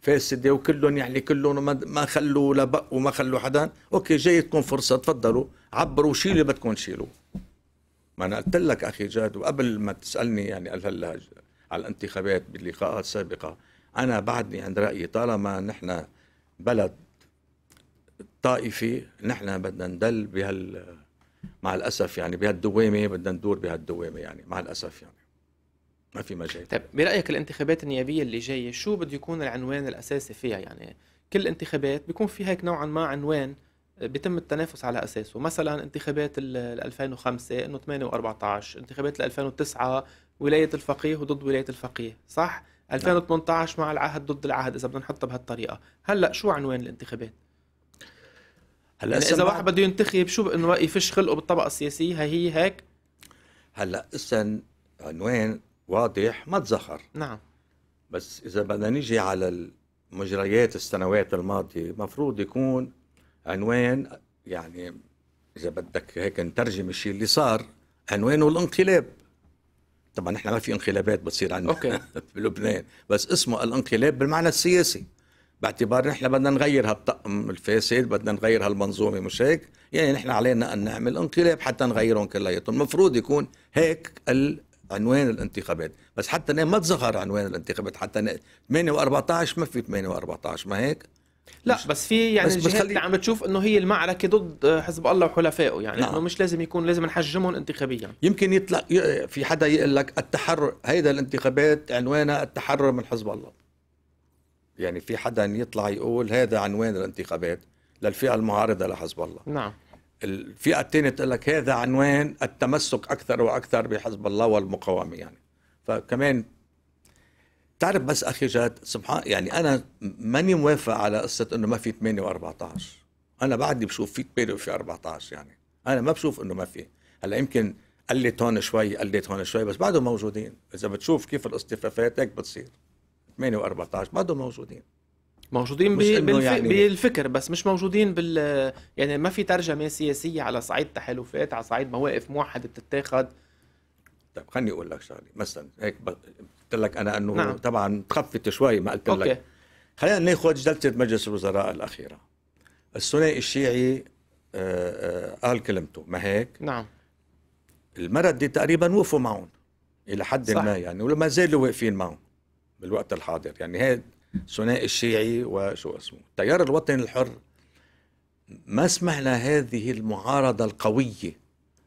فاسده وكلهم يعني كلهم ما خلوا لا وما خلوا حدا اوكي جايتكم فرصه تفضلوا عبروا شيلوا اللي بدكم تشيلوا ما انا قلت لك اخي جاد وقبل ما تسالني يعني قال هلا على الانتخابات باللقاءات السابقه انا بعدني عند رايي طالما نحن بلد طائفي نحن بدنا ندل بهال مع الاسف يعني بهالدوامه بدنا ندور بهالدوامه يعني مع الاسف يعني ما في مجال طيب برايك الانتخابات النيابيه اللي جايه شو بده يكون العنوان الاساسي فيها يعني كل انتخابات بيكون في هيك نوعا ما عنوان آه، بيتم التنافس على اساسه مثلا انتخابات ال 2005 انه 8 و14 انتخابات ال 2009 ولايه الفقيه وضد ولايه الفقيه صح 2018 نعم. مع العهد ضد العهد اذا بدنا نحطها بهالطريقه هلا شو عنوان الانتخابات هلا يعني اذا واحد بده ينتخب شو انه يفش خلقه بالطبقه السياسيه هي هي هيك هلا اسا عنوان واضح ما تزخر نعم بس اذا بدنا نيجي على مجريات السنوات الماضيه مفروض يكون عنوان يعني اذا بدك هيك نترجم الشيء اللي صار عنوانه الانقلاب طبعا نحن ما في انقلابات بتصير عندنا اوكي بلبنان بس اسمه الانقلاب بالمعنى السياسي باعتبار نحن بدنا نغير هالطقم الفاسد بدنا نغير هالمنظومه مش هيك يعني نحن علينا ان نعمل انقلاب حتى نغيرهم كلياتهم المفروض يكون هيك عنوان الانتخابات بس حتى ما تظهر عنوان الانتخابات حتى 8 و14 ما في 8 و14 ما هيك لا بس في يعني بس الجهات اللي عم بتشوف انه هي المعركه ضد حزب الله وحلفائه يعني نعم. انه مش لازم يكون لازم نحجمهم انتخابيا يمكن يطلع في حدا يقول لك التحرر هيدا الانتخابات عنوانها التحرر من حزب الله يعني في حدا يطلع يقول هذا عنوان الانتخابات للفئه المعارضه لحزب الله نعم الفئه الثانيه تقول لك هذا عنوان التمسك اكثر واكثر بحزب الله والمقاومه يعني فكمان تعرف بس اخي جاد سبحان يعني انا ماني موافق على قصه انه ما في 8 و14 انا بعدني بشوف في 8 وفي 14 يعني انا ما بشوف انه ما في هلا يمكن قلت هون شوي قلت هون شوي بس بعدهم موجودين اذا بتشوف كيف الاصطفافات هيك بتصير 8 و14 بعدهم موجودين موجودين يعني... بالفكر بس مش موجودين بال يعني ما في ترجمه سياسيه على صعيد تحالفات على صعيد مواقف موحده بتتاخذ طيب خليني اقول لك شغله مثلا هيك قلت لك انا انه نعم. طبعا تخفت شوي ما قلت أوكي. لك خلينا ناخذ جلسه مجلس الوزراء الاخيره الثنائي الشيعي قال آه، آه، كلمته ما هيك نعم المرض دي تقريبا وقفوا معهم الى حد صح. ما يعني ما زالوا واقفين معهم بالوقت الحاضر يعني هي ثنائي الشيعي وشو اسمه التيار الوطني الحر ما اسمح لهذه المعارضة القوية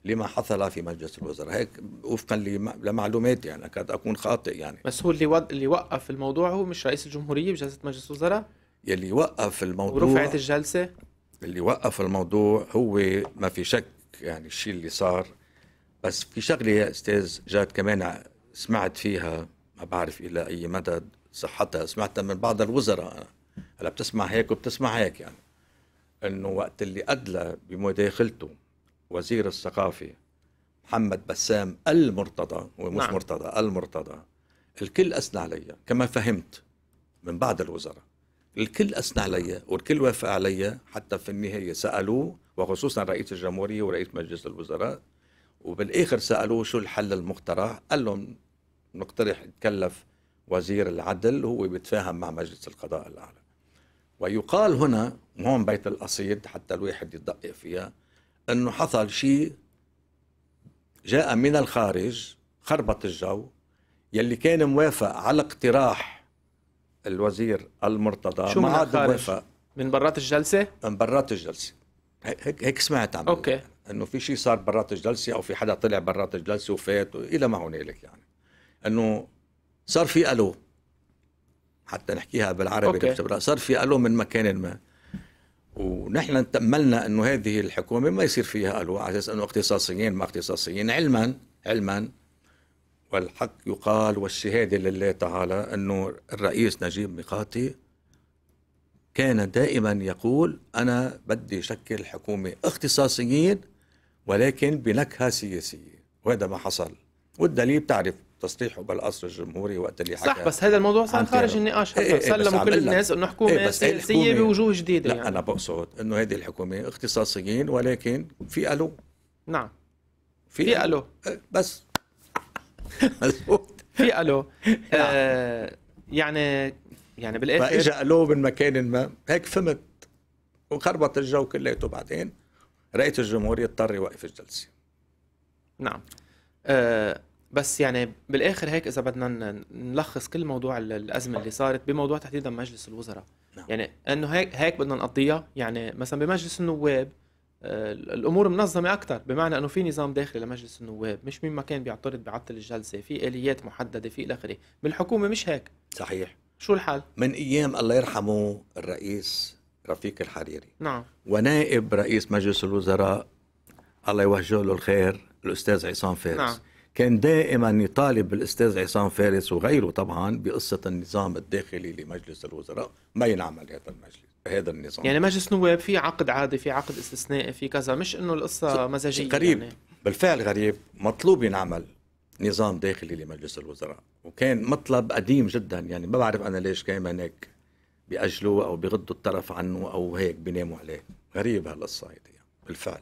لما حصل في مجلس الوزراء هيك وفقا لمعلوماتي يعني قد أكون خاطئ يعني بس هو اللي, اللي وقف الموضوع هو مش رئيس الجمهورية بجلسة مجلس الوزراء يلي وقف الموضوع ورفعت الجلسة اللي وقف الموضوع هو ما في شك يعني الشيء اللي صار بس في شغلة يا أستاذ جاد كمان سمعت فيها ما بعرف الى اي مدى صحتها سمعتها من بعض الوزراء هلا بتسمع هيك وبتسمع هيك يعني انه وقت اللي ادلى بمداخلته وزير الثقافه محمد بسام المرتضى ومش نعم. مرتضى المرتضى الكل اثنى علي كما فهمت من بعض الوزراء الكل اثنى علي والكل وافق علي حتى في النهايه سالوه وخصوصا رئيس الجمهوريه ورئيس مجلس الوزراء وبالاخر سالوه شو الحل المقترح قال لهم نقترح يتكلف وزير العدل هو بيتفاهم مع مجلس القضاء الأعلى ويقال هنا هون بيت القصيد حتى الواحد يدقق فيها أنه حصل شيء جاء من الخارج خربط الجو يلي كان موافق على اقتراح الوزير المرتضى شو ما عاد موافق من برات الجلسة؟ من برات الجلسة هيك هيك سمعت عن اوكي انه في شيء صار برات الجلسة او في حدا طلع برات الجلسة وفات والى ما هنالك يعني انه صار في الو حتى نحكيها بالعربي صار في الو من مكان ما ونحن تأملنا انه هذه الحكومه ما يصير فيها الو على اساس انه اختصاصيين ما اختصاصيين علما علما والحق يقال والشهاده لله تعالى انه الرئيس نجيب ميقاتي كان دائما يقول انا بدي شكل حكومه اختصاصيين ولكن بنكهه سياسيه وهذا ما حصل والدليل بتعرف تصريحه بالقصر الجمهوري وقت اللي حكى صح بس هذا الموضوع صار خارج النقاش حتى إيه، إيه، سلموا كل الناس انه حكومه إيه، سياسيه بوجوه جديده لا يعني. انا بقصد انه هذه الحكومه اختصاصيين ولكن في الو نعم في, في الو بس في الو نعم. آه، يعني يعني بالاخر فاجا الو من مكان ما هيك فهمت وخربط الجو كلياته بعدين رئيس الجمهوريه اضطر يوقف الجلسه نعم آه بس يعني بالاخر هيك اذا بدنا نلخص كل موضوع الازمه اللي صارت بموضوع تحديدا مجلس الوزراء نعم. يعني انه هيك هيك بدنا نقضيها يعني مثلا بمجلس النواب آه، الامور منظمه اكثر بمعنى انه في نظام داخلي لمجلس النواب مش مين ما كان بيعترض بيعطل الجلسه في اليات محدده في الى اخره بالحكومه مش هيك صحيح شو الحال من ايام الله يرحمه الرئيس رفيق الحريري نعم ونائب رئيس مجلس الوزراء الله يوجه له الخير الاستاذ عصام فارس نعم. كان دائما يطالب الاستاذ عصام فارس وغيره طبعا بقصه النظام الداخلي لمجلس الوزراء ما ينعمل هذا المجلس هذا النظام يعني مجلس نواب في عقد عادي في عقد استثنائي في كذا مش انه القصه مزاجيه قريب يعني. بالفعل غريب مطلوب ينعمل نظام داخلي لمجلس الوزراء وكان مطلب قديم جدا يعني ما بعرف انا ليش كان هيك بيأجلوه او بيغضوا الطرف عنه او هيك بيناموا عليه غريب هالقصه هيدي بالفعل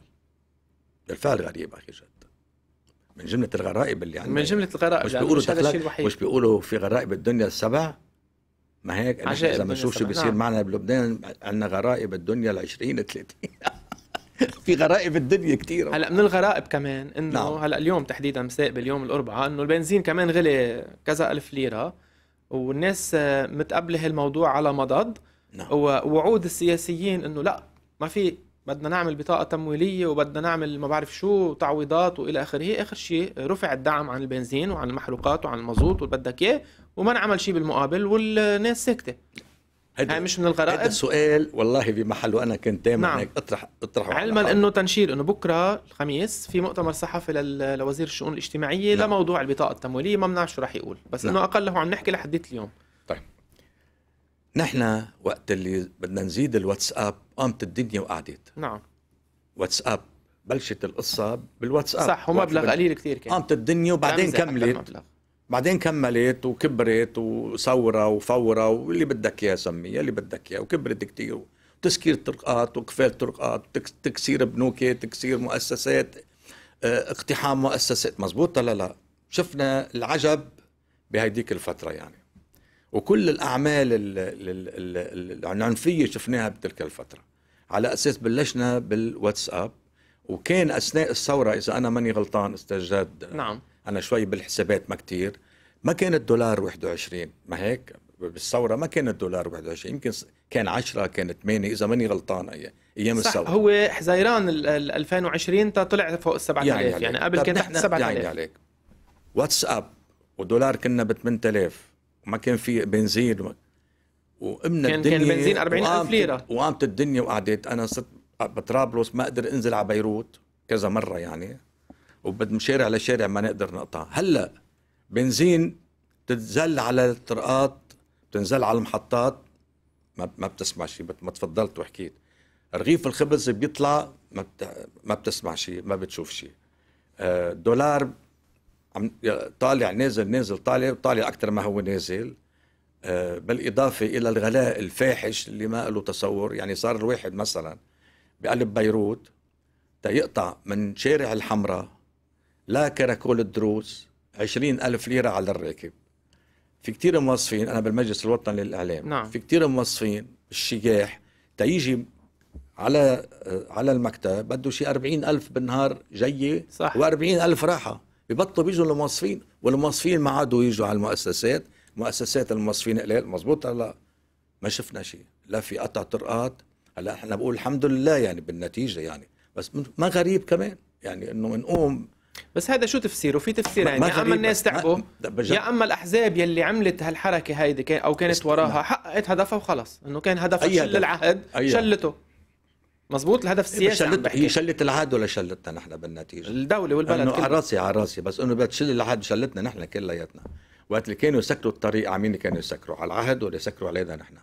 بالفعل غريب اخي جد من جملة الغرائب اللي عندنا من جملة يعني. الغرائب مش بيقولوا هذا الشيء الوحيد مش بيقولوا في غرائب الدنيا السبع ما هيك اذا ما نشوف شو بيصير نعم. معنا بلبنان عندنا غرائب الدنيا ال 20 30 في غرائب الدنيا كثير هلا من الغرائب كمان انه نعم. هلا اليوم تحديدا مساء باليوم الاربعاء انه البنزين كمان غلي كذا الف ليره والناس متقبله هالموضوع على مضض نعم. ووعود السياسيين انه لا ما في بدنا نعمل بطاقه تمويليه وبدنا نعمل ما بعرف شو تعويضات والى اخره اخر شيء رفع الدعم عن البنزين وعن المحروقات وعن المازوت واللي بدك اياه وما انعمل شيء بالمقابل والناس ساكته هاي يعني مش من الغرائب هذا السؤال والله بمحله انا كنت دائما نعم. هيك اطرح اطرحه علما انه تنشير انه بكره الخميس في مؤتمر صحفي لوزير الشؤون الاجتماعيه نعم. لموضوع البطاقه التمويليه ما بنعرف شو رح يقول بس نعم. انه اقل هو عم نحكي لحديت اليوم نحن وقت اللي بدنا نزيد الواتساب قامت الدنيا وقعدت نعم واتساب بلشت القصه بالواتساب صح ومبلغ قليل كثير كان قامت الدنيا وبعدين كملت بعدين كملت وكبرت وثوره وفوره واللي بدك اياه سميها اللي بدك اياه وكبرت كثير تسكير طرقات وكفال طرقات تكسير بنوك تكسير مؤسسات آه، اقتحام مؤسسات مزبوط لا لا شفنا العجب بهيديك الفتره يعني وكل الأعمال العنفية شفناها بتلك الفترة على أساس بلشنا بالواتساب وكان أثناء الثورة إذا أنا ماني غلطان استاذ جاد نعم أنا شوي بالحسابات ما كتير ما كان الدولار 21 ما هيك بالثوره ما كان الدولار 21 يمكن كان 10 كان 8 اذا ماني غلطان ايام ايام صح الثوره هو حزيران 2020 طلع فوق ال 7000 يعني, يعني, يعني قبل كان تحت 7000 يعني عليك واتساب ودولار كنا ب 8000 وما كان في بنزين وما وامنا كان الدنيا كان بنزين 40000 ليره وقامت الدنيا وقعدت انا صرت بطرابلس ما اقدر انزل على بيروت كذا مره يعني وبد شارع لشارع ما نقدر نقطع هلا بنزين بتنزل على الطرقات بتنزل على المحطات ما ما بتسمع شيء ما تفضلت وحكيت رغيف الخبز بيطلع ما بت... ما بتسمع شيء ما بتشوف شيء آه، دولار عم طالع نازل نازل طالع طالع اكثر ما هو نازل آه، بالاضافه الى الغلاء الفاحش اللي ما له تصور يعني صار الواحد مثلا بقلب بيروت تيقطع من شارع الحمراء لا كراكول الدروس عشرين ألف ليرة على الراكب في كتير موظفين أنا بالمجلس الوطني للإعلام نعم. في كتير موظفين الشجاح تيجي على آه، على المكتب بده شي أربعين ألف بالنهار جاية صح. وأربعين ألف راحة ببطلوا بيجوا الموظفين والموظفين ما عادوا يجوا على المؤسسات مؤسسات الموظفين قليل مزبوط هلا ما شفنا شيء لا في قطع طرقات هلا احنا بقول الحمد لله يعني بالنتيجه يعني بس ما غريب كمان يعني انه بنقوم بس هذا شو تفسيره في تفسير يعني يا اما الناس تعبوا يا اما الاحزاب يلي عملت هالحركه هيدي او كانت وراها حققت هدفها وخلص انه كان هدفها شل العهد شلته مزبوط الهدف إيه، السياسي شلت هي شلت العهد ولا شلتنا نحن بالنتيجه؟ الدوله والبلد انه على راسي على راسي بس انه بدها تشل العهد شلتنا نحن كلياتنا وقت اللي كانوا يسكروا الطريق على مين كانوا يسكروا؟ على العهد ولا يسكروا علينا نحن؟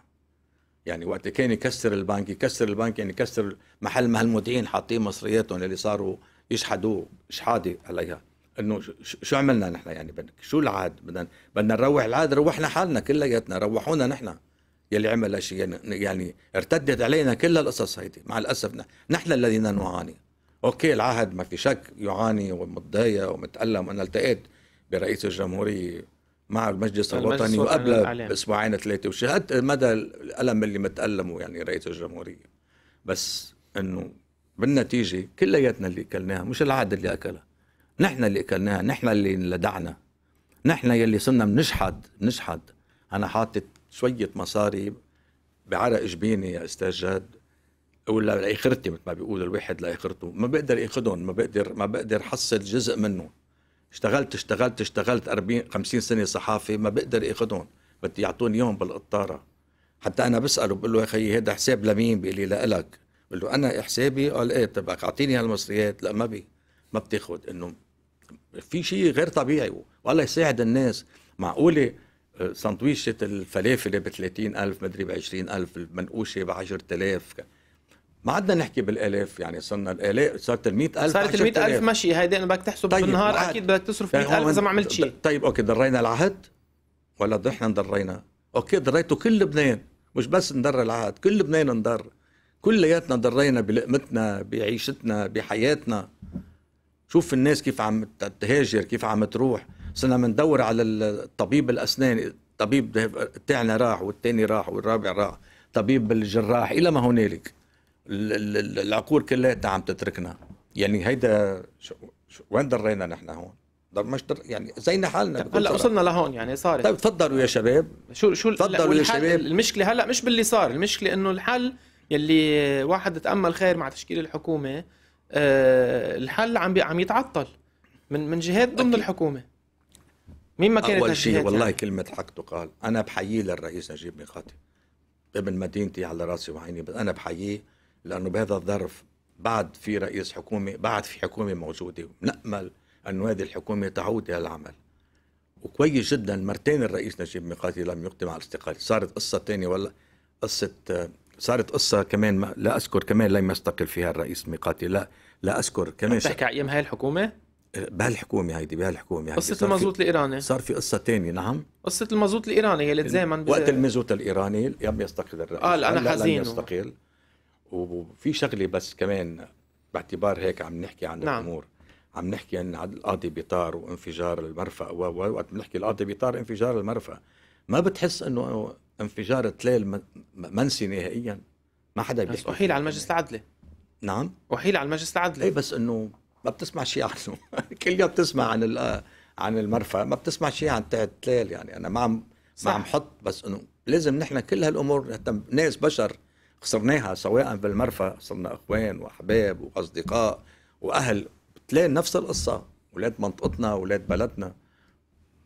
يعني وقت اللي كان يكسر البنك يكسر البنك يعني يكسر محل ما هالمودعين حاطين مصرياتهم اللي صاروا يشحدوا شحاده عليها انه شو عملنا نحن يعني شو العاد بدنا بدنا نروح العاد روحنا حالنا كلياتنا روحونا نحن يلي عمل شيء يعني ارتدت علينا كل القصص هيدي مع الاسف نحن الذين نعاني اوكي العهد ما في شك يعاني ومتضايق ومتالم وانا التقيت برئيس الجمهوريه مع المجلس الوطني وقبل باسبوعين ثلاثه وشاهدت مدى الالم اللي متالمه يعني رئيس الجمهوريه بس انه بالنتيجه كلياتنا اللي اكلناها مش العهد اللي اكلها نحن اللي اكلناها نحن اللي لدعنا نحن يلي صرنا بنشحد بنشحد انا حاطط شويه مصاري بعرق جبيني يا استاذ جاد ولا لاخرتي مثل ما بيقول الواحد لاخرته ما بقدر اخذهم ما بقدر ما بقدر حصل جزء منهم اشتغلت اشتغلت اشتغلت 40 50 سنه صحافي ما بقدر اخذهم بدي يعطوني اياهم بالقطاره حتى انا بساله بقول له يا خيي هذا حساب لمين بيقول لي لإلك بقول له انا حسابي قال ايه طب اعطيني هالمصريات لا ما بي ما بتاخذ انه في شيء غير طبيعي والله يساعد الناس معقوله سندويشة الفلافل ب 30000 مدري ب 20000 المنقوشة ب 10000 ما عدنا نحكي بالالاف يعني صرنا الالاف صارت ال 100000 صارت ال 100000 ماشي هيدي انا بدك تحسب طيب بالنهار معاد. اكيد بدك تصرف 100000 يعني اذا ما عملت شيء طيب اوكي ضرينا العهد ولا نحن ضرينا اوكي ضريتوا كل لبنان مش بس ندر العهد كل لبنان ندر كلياتنا ضرينا بلقمتنا بعيشتنا بحياتنا شوف الناس كيف عم تهاجر كيف عم تروح صرنا بندور على الطبيب الاسنان الطبيب تاعنا راح والثاني راح والرابع راح طبيب الجراح الى ما هنالك العقول كلها عم تتركنا يعني هيدا وين درينا نحن هون مش در يعني زينا حالنا هلا وصلنا لهون يعني صارت طيب تفضلوا يا شباب شو شو تفضلوا يا شباب المشكله هلا مش باللي صار المشكله انه الحل يلي واحد تامل خير مع تشكيل الحكومه أه الحل عم عم يتعطل من من جهات ضمن الحكومه مين ما كانت اول شيء والله يعني؟ كلمه حق تقال انا بحييه للرئيس نجيب ميقاتي ابن مدينتي على راسي وعيني بس انا بحييه لانه بهذا الظرف بعد في رئيس حكومه بعد في حكومه موجوده نامل انه هذه الحكومه تعود الى العمل وكويس جدا مرتين الرئيس نجيب ميقاتي لم يقدم على الاستقاله صارت قصه ثانيه ولا قصه صارت قصه كمان ما لا اذكر كمان لم يستقل فيها الرئيس ميقاتي لا لا اذكر كمان بتحكي على ايام هاي الحكومه بهالحكومه هيدي بهالحكومه هيدي قصه المازوت الايراني صار في قصه تانية نعم قصه المازوت الايراني يلي تزامن وقت المازوت الايراني لم يستقل الرئيس قال آه، انا حزين لم يستقل وفي شغله بس كمان باعتبار هيك عم نحكي عن نعم. الامور عم نحكي عن القاضي بيطار وانفجار المرفأ ووقت بنحكي القاضي بيطار انفجار المرفأ ما بتحس انه انفجار تلال منسي نهائيا ما حدا بيحكي احيل على المجلس العدلي نعم احيل على المجلس العدلي اي بس انه ما بتسمع شيء عنه كل يوم بتسمع عن عن المرفأ ما بتسمع شيء عن تلال يعني انا ما عم ما عم حط بس انه لازم نحن كل هالامور ناس بشر خسرناها سواء بالمرفأ صرنا اخوان واحباب واصدقاء واهل بتلاقي نفس القصه ولاد منطقتنا ولاد بلدنا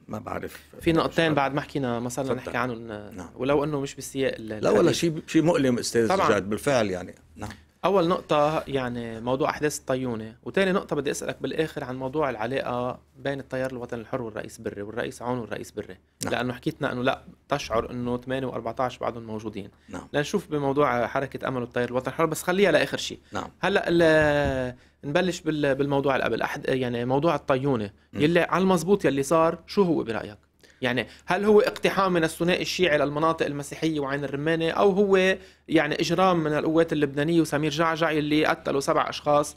ما بعرف في نقطتين بعد ما حكينا ما صرنا نحكي عنهم نعم. ولو انه مش بالسياق لا ولا شيء شيء مؤلم استاذ طبعا. جاد بالفعل يعني نعم اول نقطه يعني موضوع احداث الطيونه وثاني نقطه بدي اسالك بالاخر عن موضوع العلاقه بين التيار الوطني الحر والرئيس بري والرئيس عون والرئيس بري نعم. لانه حكيتنا انه لا تشعر انه 8 و14 بعدهم موجودين نعم. لنشوف بموضوع حركه امل والتيار الوطني الحر بس خليها لاخر شيء نعم. هلا نبلش بالموضوع اللي قبل أحد يعني موضوع الطيونه يلي على المزبوط يلي صار شو هو برايك يعني هل هو اقتحام من الثنائي الشيعي للمناطق المسيحيه وعين الرمانه او هو يعني اجرام من القوات اللبنانيه وسمير جعجع اللي قتلوا سبع اشخاص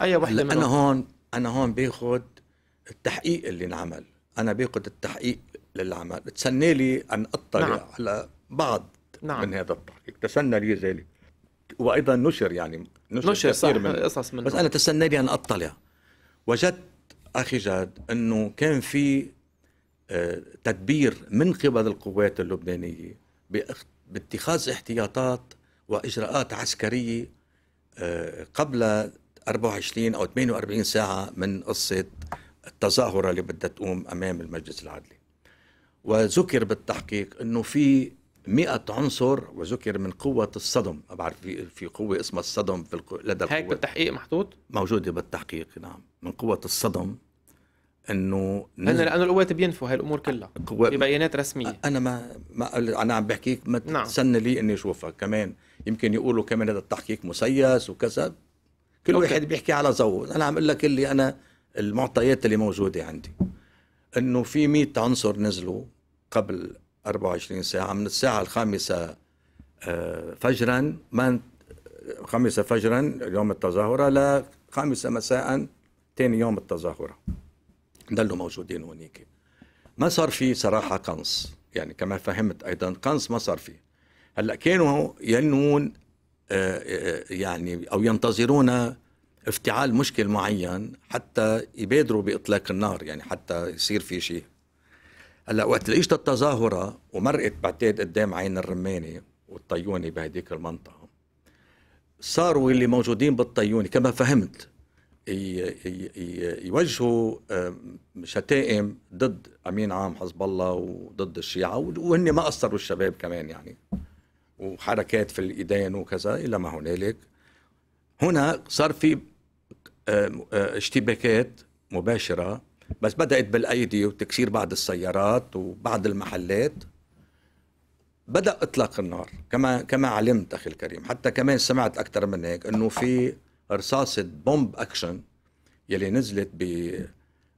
اي وحده منهم انا هون انا هون باخذ التحقيق اللي انعمل انا باخذ التحقيق للعمل تسنى لي ان اطلع نعم. على بعض نعم. من هذا التحقيق تسنى لي ذلك وايضا نشر يعني نشر, نشر صح من قصص منه بس انا تسنى لي ان اطلع وجدت اخي جاد انه كان في تدبير من قبل القوات اللبنانية باتخاذ احتياطات وإجراءات عسكرية آه، قبل 24 أو 48 ساعة من قصة التظاهرة اللي بدها تقوم أمام المجلس العدلي وذكر بالتحقيق أنه في مئة عنصر وذكر من قوة الصدم ما بعرف في في قوة اسمها الصدم في لدى هيك القوة. بالتحقيق محطوط؟ موجودة بالتحقيق نعم من قوة الصدم انه نز... لانه القوات بينفوا هاي الامور كلها قو... ببيانات رسميه انا ما ما انا عم بحكيك ما نعم. تستنى لي اني اشوفها كمان يمكن يقولوا كمان هذا التحقيق مسيس وكذا كل واحد بيحكي على ذوقه انا عم اقول لك اللي انا المعطيات اللي موجوده عندي انه في 100 عنصر نزلوا قبل 24 ساعه من الساعه الخامسه آه، فجرا ما خامسه فجرا يوم التظاهره لخامسه مساء ثاني يوم التظاهره ضلوا موجودين هونيك ما صار في صراحه قنص يعني كما فهمت ايضا قنص ما صار فيه هلا كانوا ينوون آه، آه، يعني او ينتظرون افتعال مشكل معين حتى يبادروا باطلاق النار يعني حتى يصير في شيء هلا وقت اجت التظاهره ومرقت بعتقد قدام عين الرماني والطيوني بهديك المنطقه صاروا اللي موجودين بالطيوني كما فهمت يوجهوا شتائم ضد امين عام حزب الله وضد الشيعه وهن ما قصروا الشباب كمان يعني وحركات في الايدين وكذا الى ما هنالك هنا صار في اشتباكات مباشره بس بدات بالايدي وتكسير بعض السيارات وبعض المحلات بدا اطلاق النار كما كما علمت اخي الكريم حتى كمان سمعت اكثر من هيك انه في رصاصه بومب اكشن يلي نزلت ب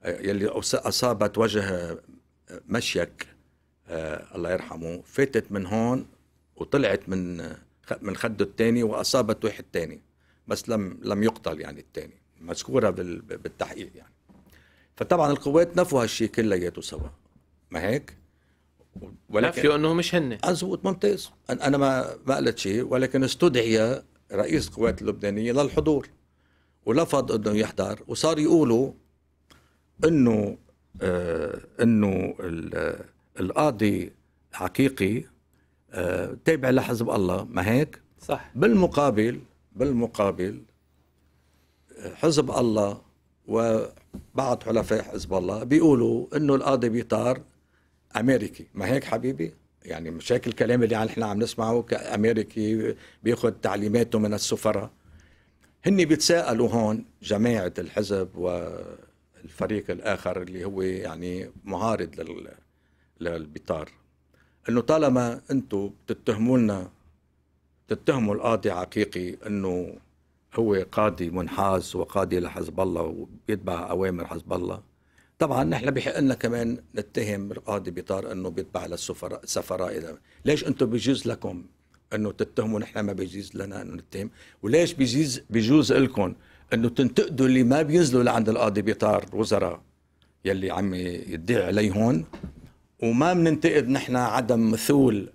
يلي اصابت وجه آه، مشيك آه الله يرحمه فاتت من هون وطلعت من آه، من خده الثاني واصابت واحد ثاني بس لم لم يقتل يعني الثاني مذكوره بالتحقيق يعني فطبعا القوات نفوا هالشيء كلياته سوا ما هيك؟ ولكن نفيوا انه مش هن مزبوط ممتاز انا ما ما قلت شيء ولكن استدعي رئيس القوات اللبنانيه للحضور ولفظ انه يحضر وصار يقولوا انه آه انه القاضي حقيقي آه تابع لحزب الله ما هيك؟ صح بالمقابل بالمقابل حزب الله وبعض حلفاء حزب الله بيقولوا انه القاضي بيطار امريكي ما هيك حبيبي؟ يعني مشاكل الكلام اللي احنا عم نسمعه كامريكي بياخذ تعليماته من السفراء هن بيتساءلوا هون جماعه الحزب والفريق الاخر اللي هو يعني معارض لل للبطار انه طالما انتم بتتهموا لنا بتتهموا القاضي عقيقي انه هو قاضي منحاز وقاضي لحزب الله وبيتبع اوامر حزب الله طبعا نحن بحق لنا كمان نتهم القاضي بيطار انه بيتبع للسفراء سفراء اذا ليش انتم بيجوز لكم انه تتهموا نحن ما بيجوز لنا انه نتهم وليش بيجوز بيجوز لكم انه تنتقدوا اللي ما بينزلوا لعند القاضي بيطار الوزراء يلي عم يدعي عليهم وما بننتقد نحن عدم مثول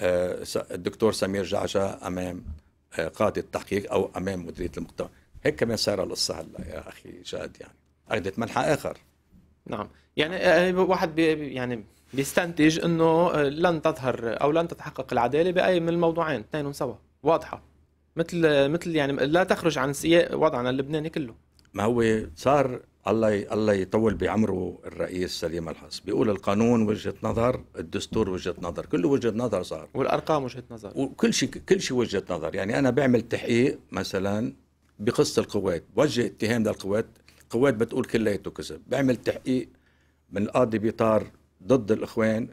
آه، الدكتور سمير جعجع امام آه، قاضي التحقيق او امام مديريه المقتضى هيك كمان صار القصه هلا يا اخي جاد يعني اخذت منحى اخر نعم يعني آه، آه، واحد بي يعني بيستنتج انه آه، لن تظهر او لن تتحقق العداله باي من الموضوعين اثنينهم سوا واضحه مثل مثل يعني لا تخرج عن سياق وضعنا اللبناني كله ما هو صار الله الله يطول بعمره الرئيس سليم الحص بيقول القانون وجهه نظر الدستور وجهه نظر كله وجهه نظر صار والارقام وجهه نظر وكل شيء كل شيء وجهه نظر يعني انا بعمل تحقيق مثلا بقصه القوات بوجه اتهام للقوات قوات بتقول كلياته كذب بعمل تحقيق من القاضي بيطار ضد الاخوان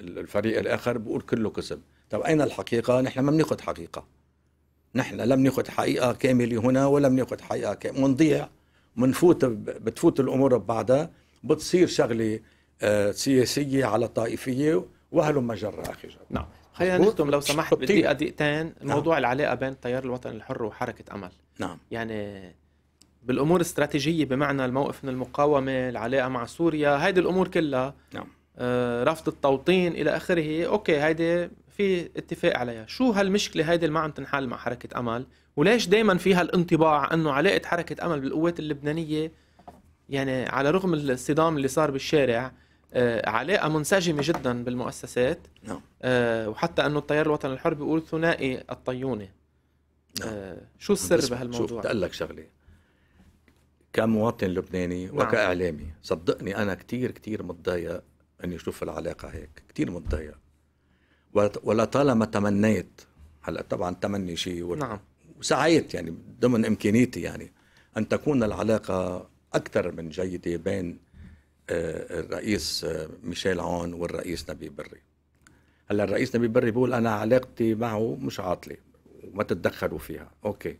الفريق الاخر بقول كله كذب طب اين الحقيقه نحن ما بناخذ حقيقه نحن لم ناخذ حقيقه كامله هنا ولم ناخذ حقيقه كامله ونضيع منفوت بتفوت الامور ببعضها بتصير شغله آه، سياسيه على طائفيه واهل جرى اخي نعم خلينا نختم لو سمحت بدي دقيقتين نعم. موضوع نعم. العلاقه بين التيار الوطني الحر وحركه امل نعم يعني بالامور الاستراتيجيه بمعنى الموقف من المقاومه العلاقه مع سوريا هيدي الامور كلها نعم آه، رفض التوطين الى اخره اوكي هيدي في اتفاق عليها شو هالمشكله هيدي اللي ما عم تنحل مع حركه امل وليش دائما في هالانطباع انه علاقه حركه امل بالقوات اللبنانيه يعني على رغم الصدام اللي صار بالشارع آه، علاقه منسجمه جدا بالمؤسسات نعم آه، وحتى انه التيار الوطني الحر بيقول ثنائي الطيونه نعم. شو السر بهالموضوع؟ شوف لك شغله كمواطن لبناني نعم. وكاعلامي صدقني انا كثير كثير متضايق اني اشوف العلاقه هيك كثير متضايق ولطالما تمنيت هلا طبعا تمني شيء و... نعم وسعيت يعني ضمن امكانيتي يعني ان تكون العلاقه اكثر من جيده بين آه، الرئيس آه، ميشيل عون والرئيس نبيل بري هلا الرئيس نبيل بري بيقول انا علاقتي معه مش عاطله وما تتدخلوا فيها اوكي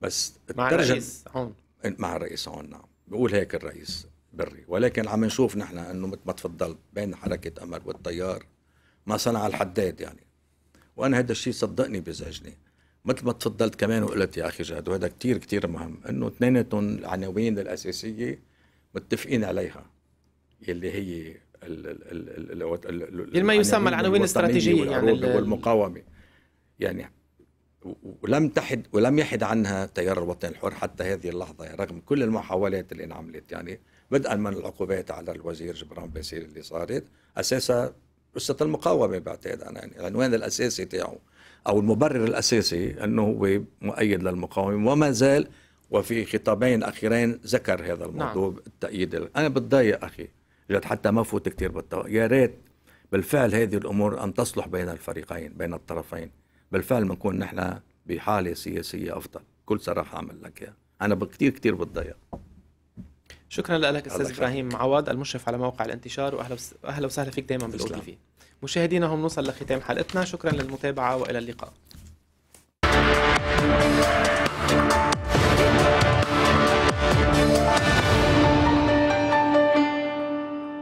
بس مع الرئيس عون مع الرئيس هون نعم بقول هيك الرئيس بري ولكن عم نشوف نحن انه مثل ما تفضلت بين حركه امل والتيار ما صنع الحداد يعني وانا هذا الشيء صدقني بيزعجني مثل ما تفضلت كمان وقلت يا اخي جاد وهذا كثير كثير مهم انه اثنيناتهم العناوين الاساسيه متفقين عليها اللي هي ال ال ال ما يسمى العناوين الاستراتيجيه يعني والمقاومه يعني ولم تحد ولم يحد عنها التيار الوطني الحر حتى هذه اللحظه يعني رغم كل المحاولات اللي انعملت يعني بدءا من العقوبات على الوزير جبران باسيل اللي صارت اساسها قصه المقاومه بعتقد انا يعني العنوان الاساسي تاعه او المبرر الاساسي انه هو مؤيد للمقاومه وما زال وفي خطابين اخيرين ذكر هذا نعم. الموضوع نعم. التأييد انا بتضايق اخي جد حتى ما فوت كثير بالطو... يا ريت بالفعل هذه الامور ان تصلح بين الفريقين بين الطرفين بالفعل بنكون نحن بحاله سياسيه افضل بكل صراحه عمل لك اياها انا بكثير كثير بتضايق شكرا لك استاذ ابراهيم عواد المشرف على موقع الانتشار واهلا وس... اهلا وسهلا فيك دائما بالاو تي في مشاهدينا هم نوصل لختام حلقتنا شكرا للمتابعه والى اللقاء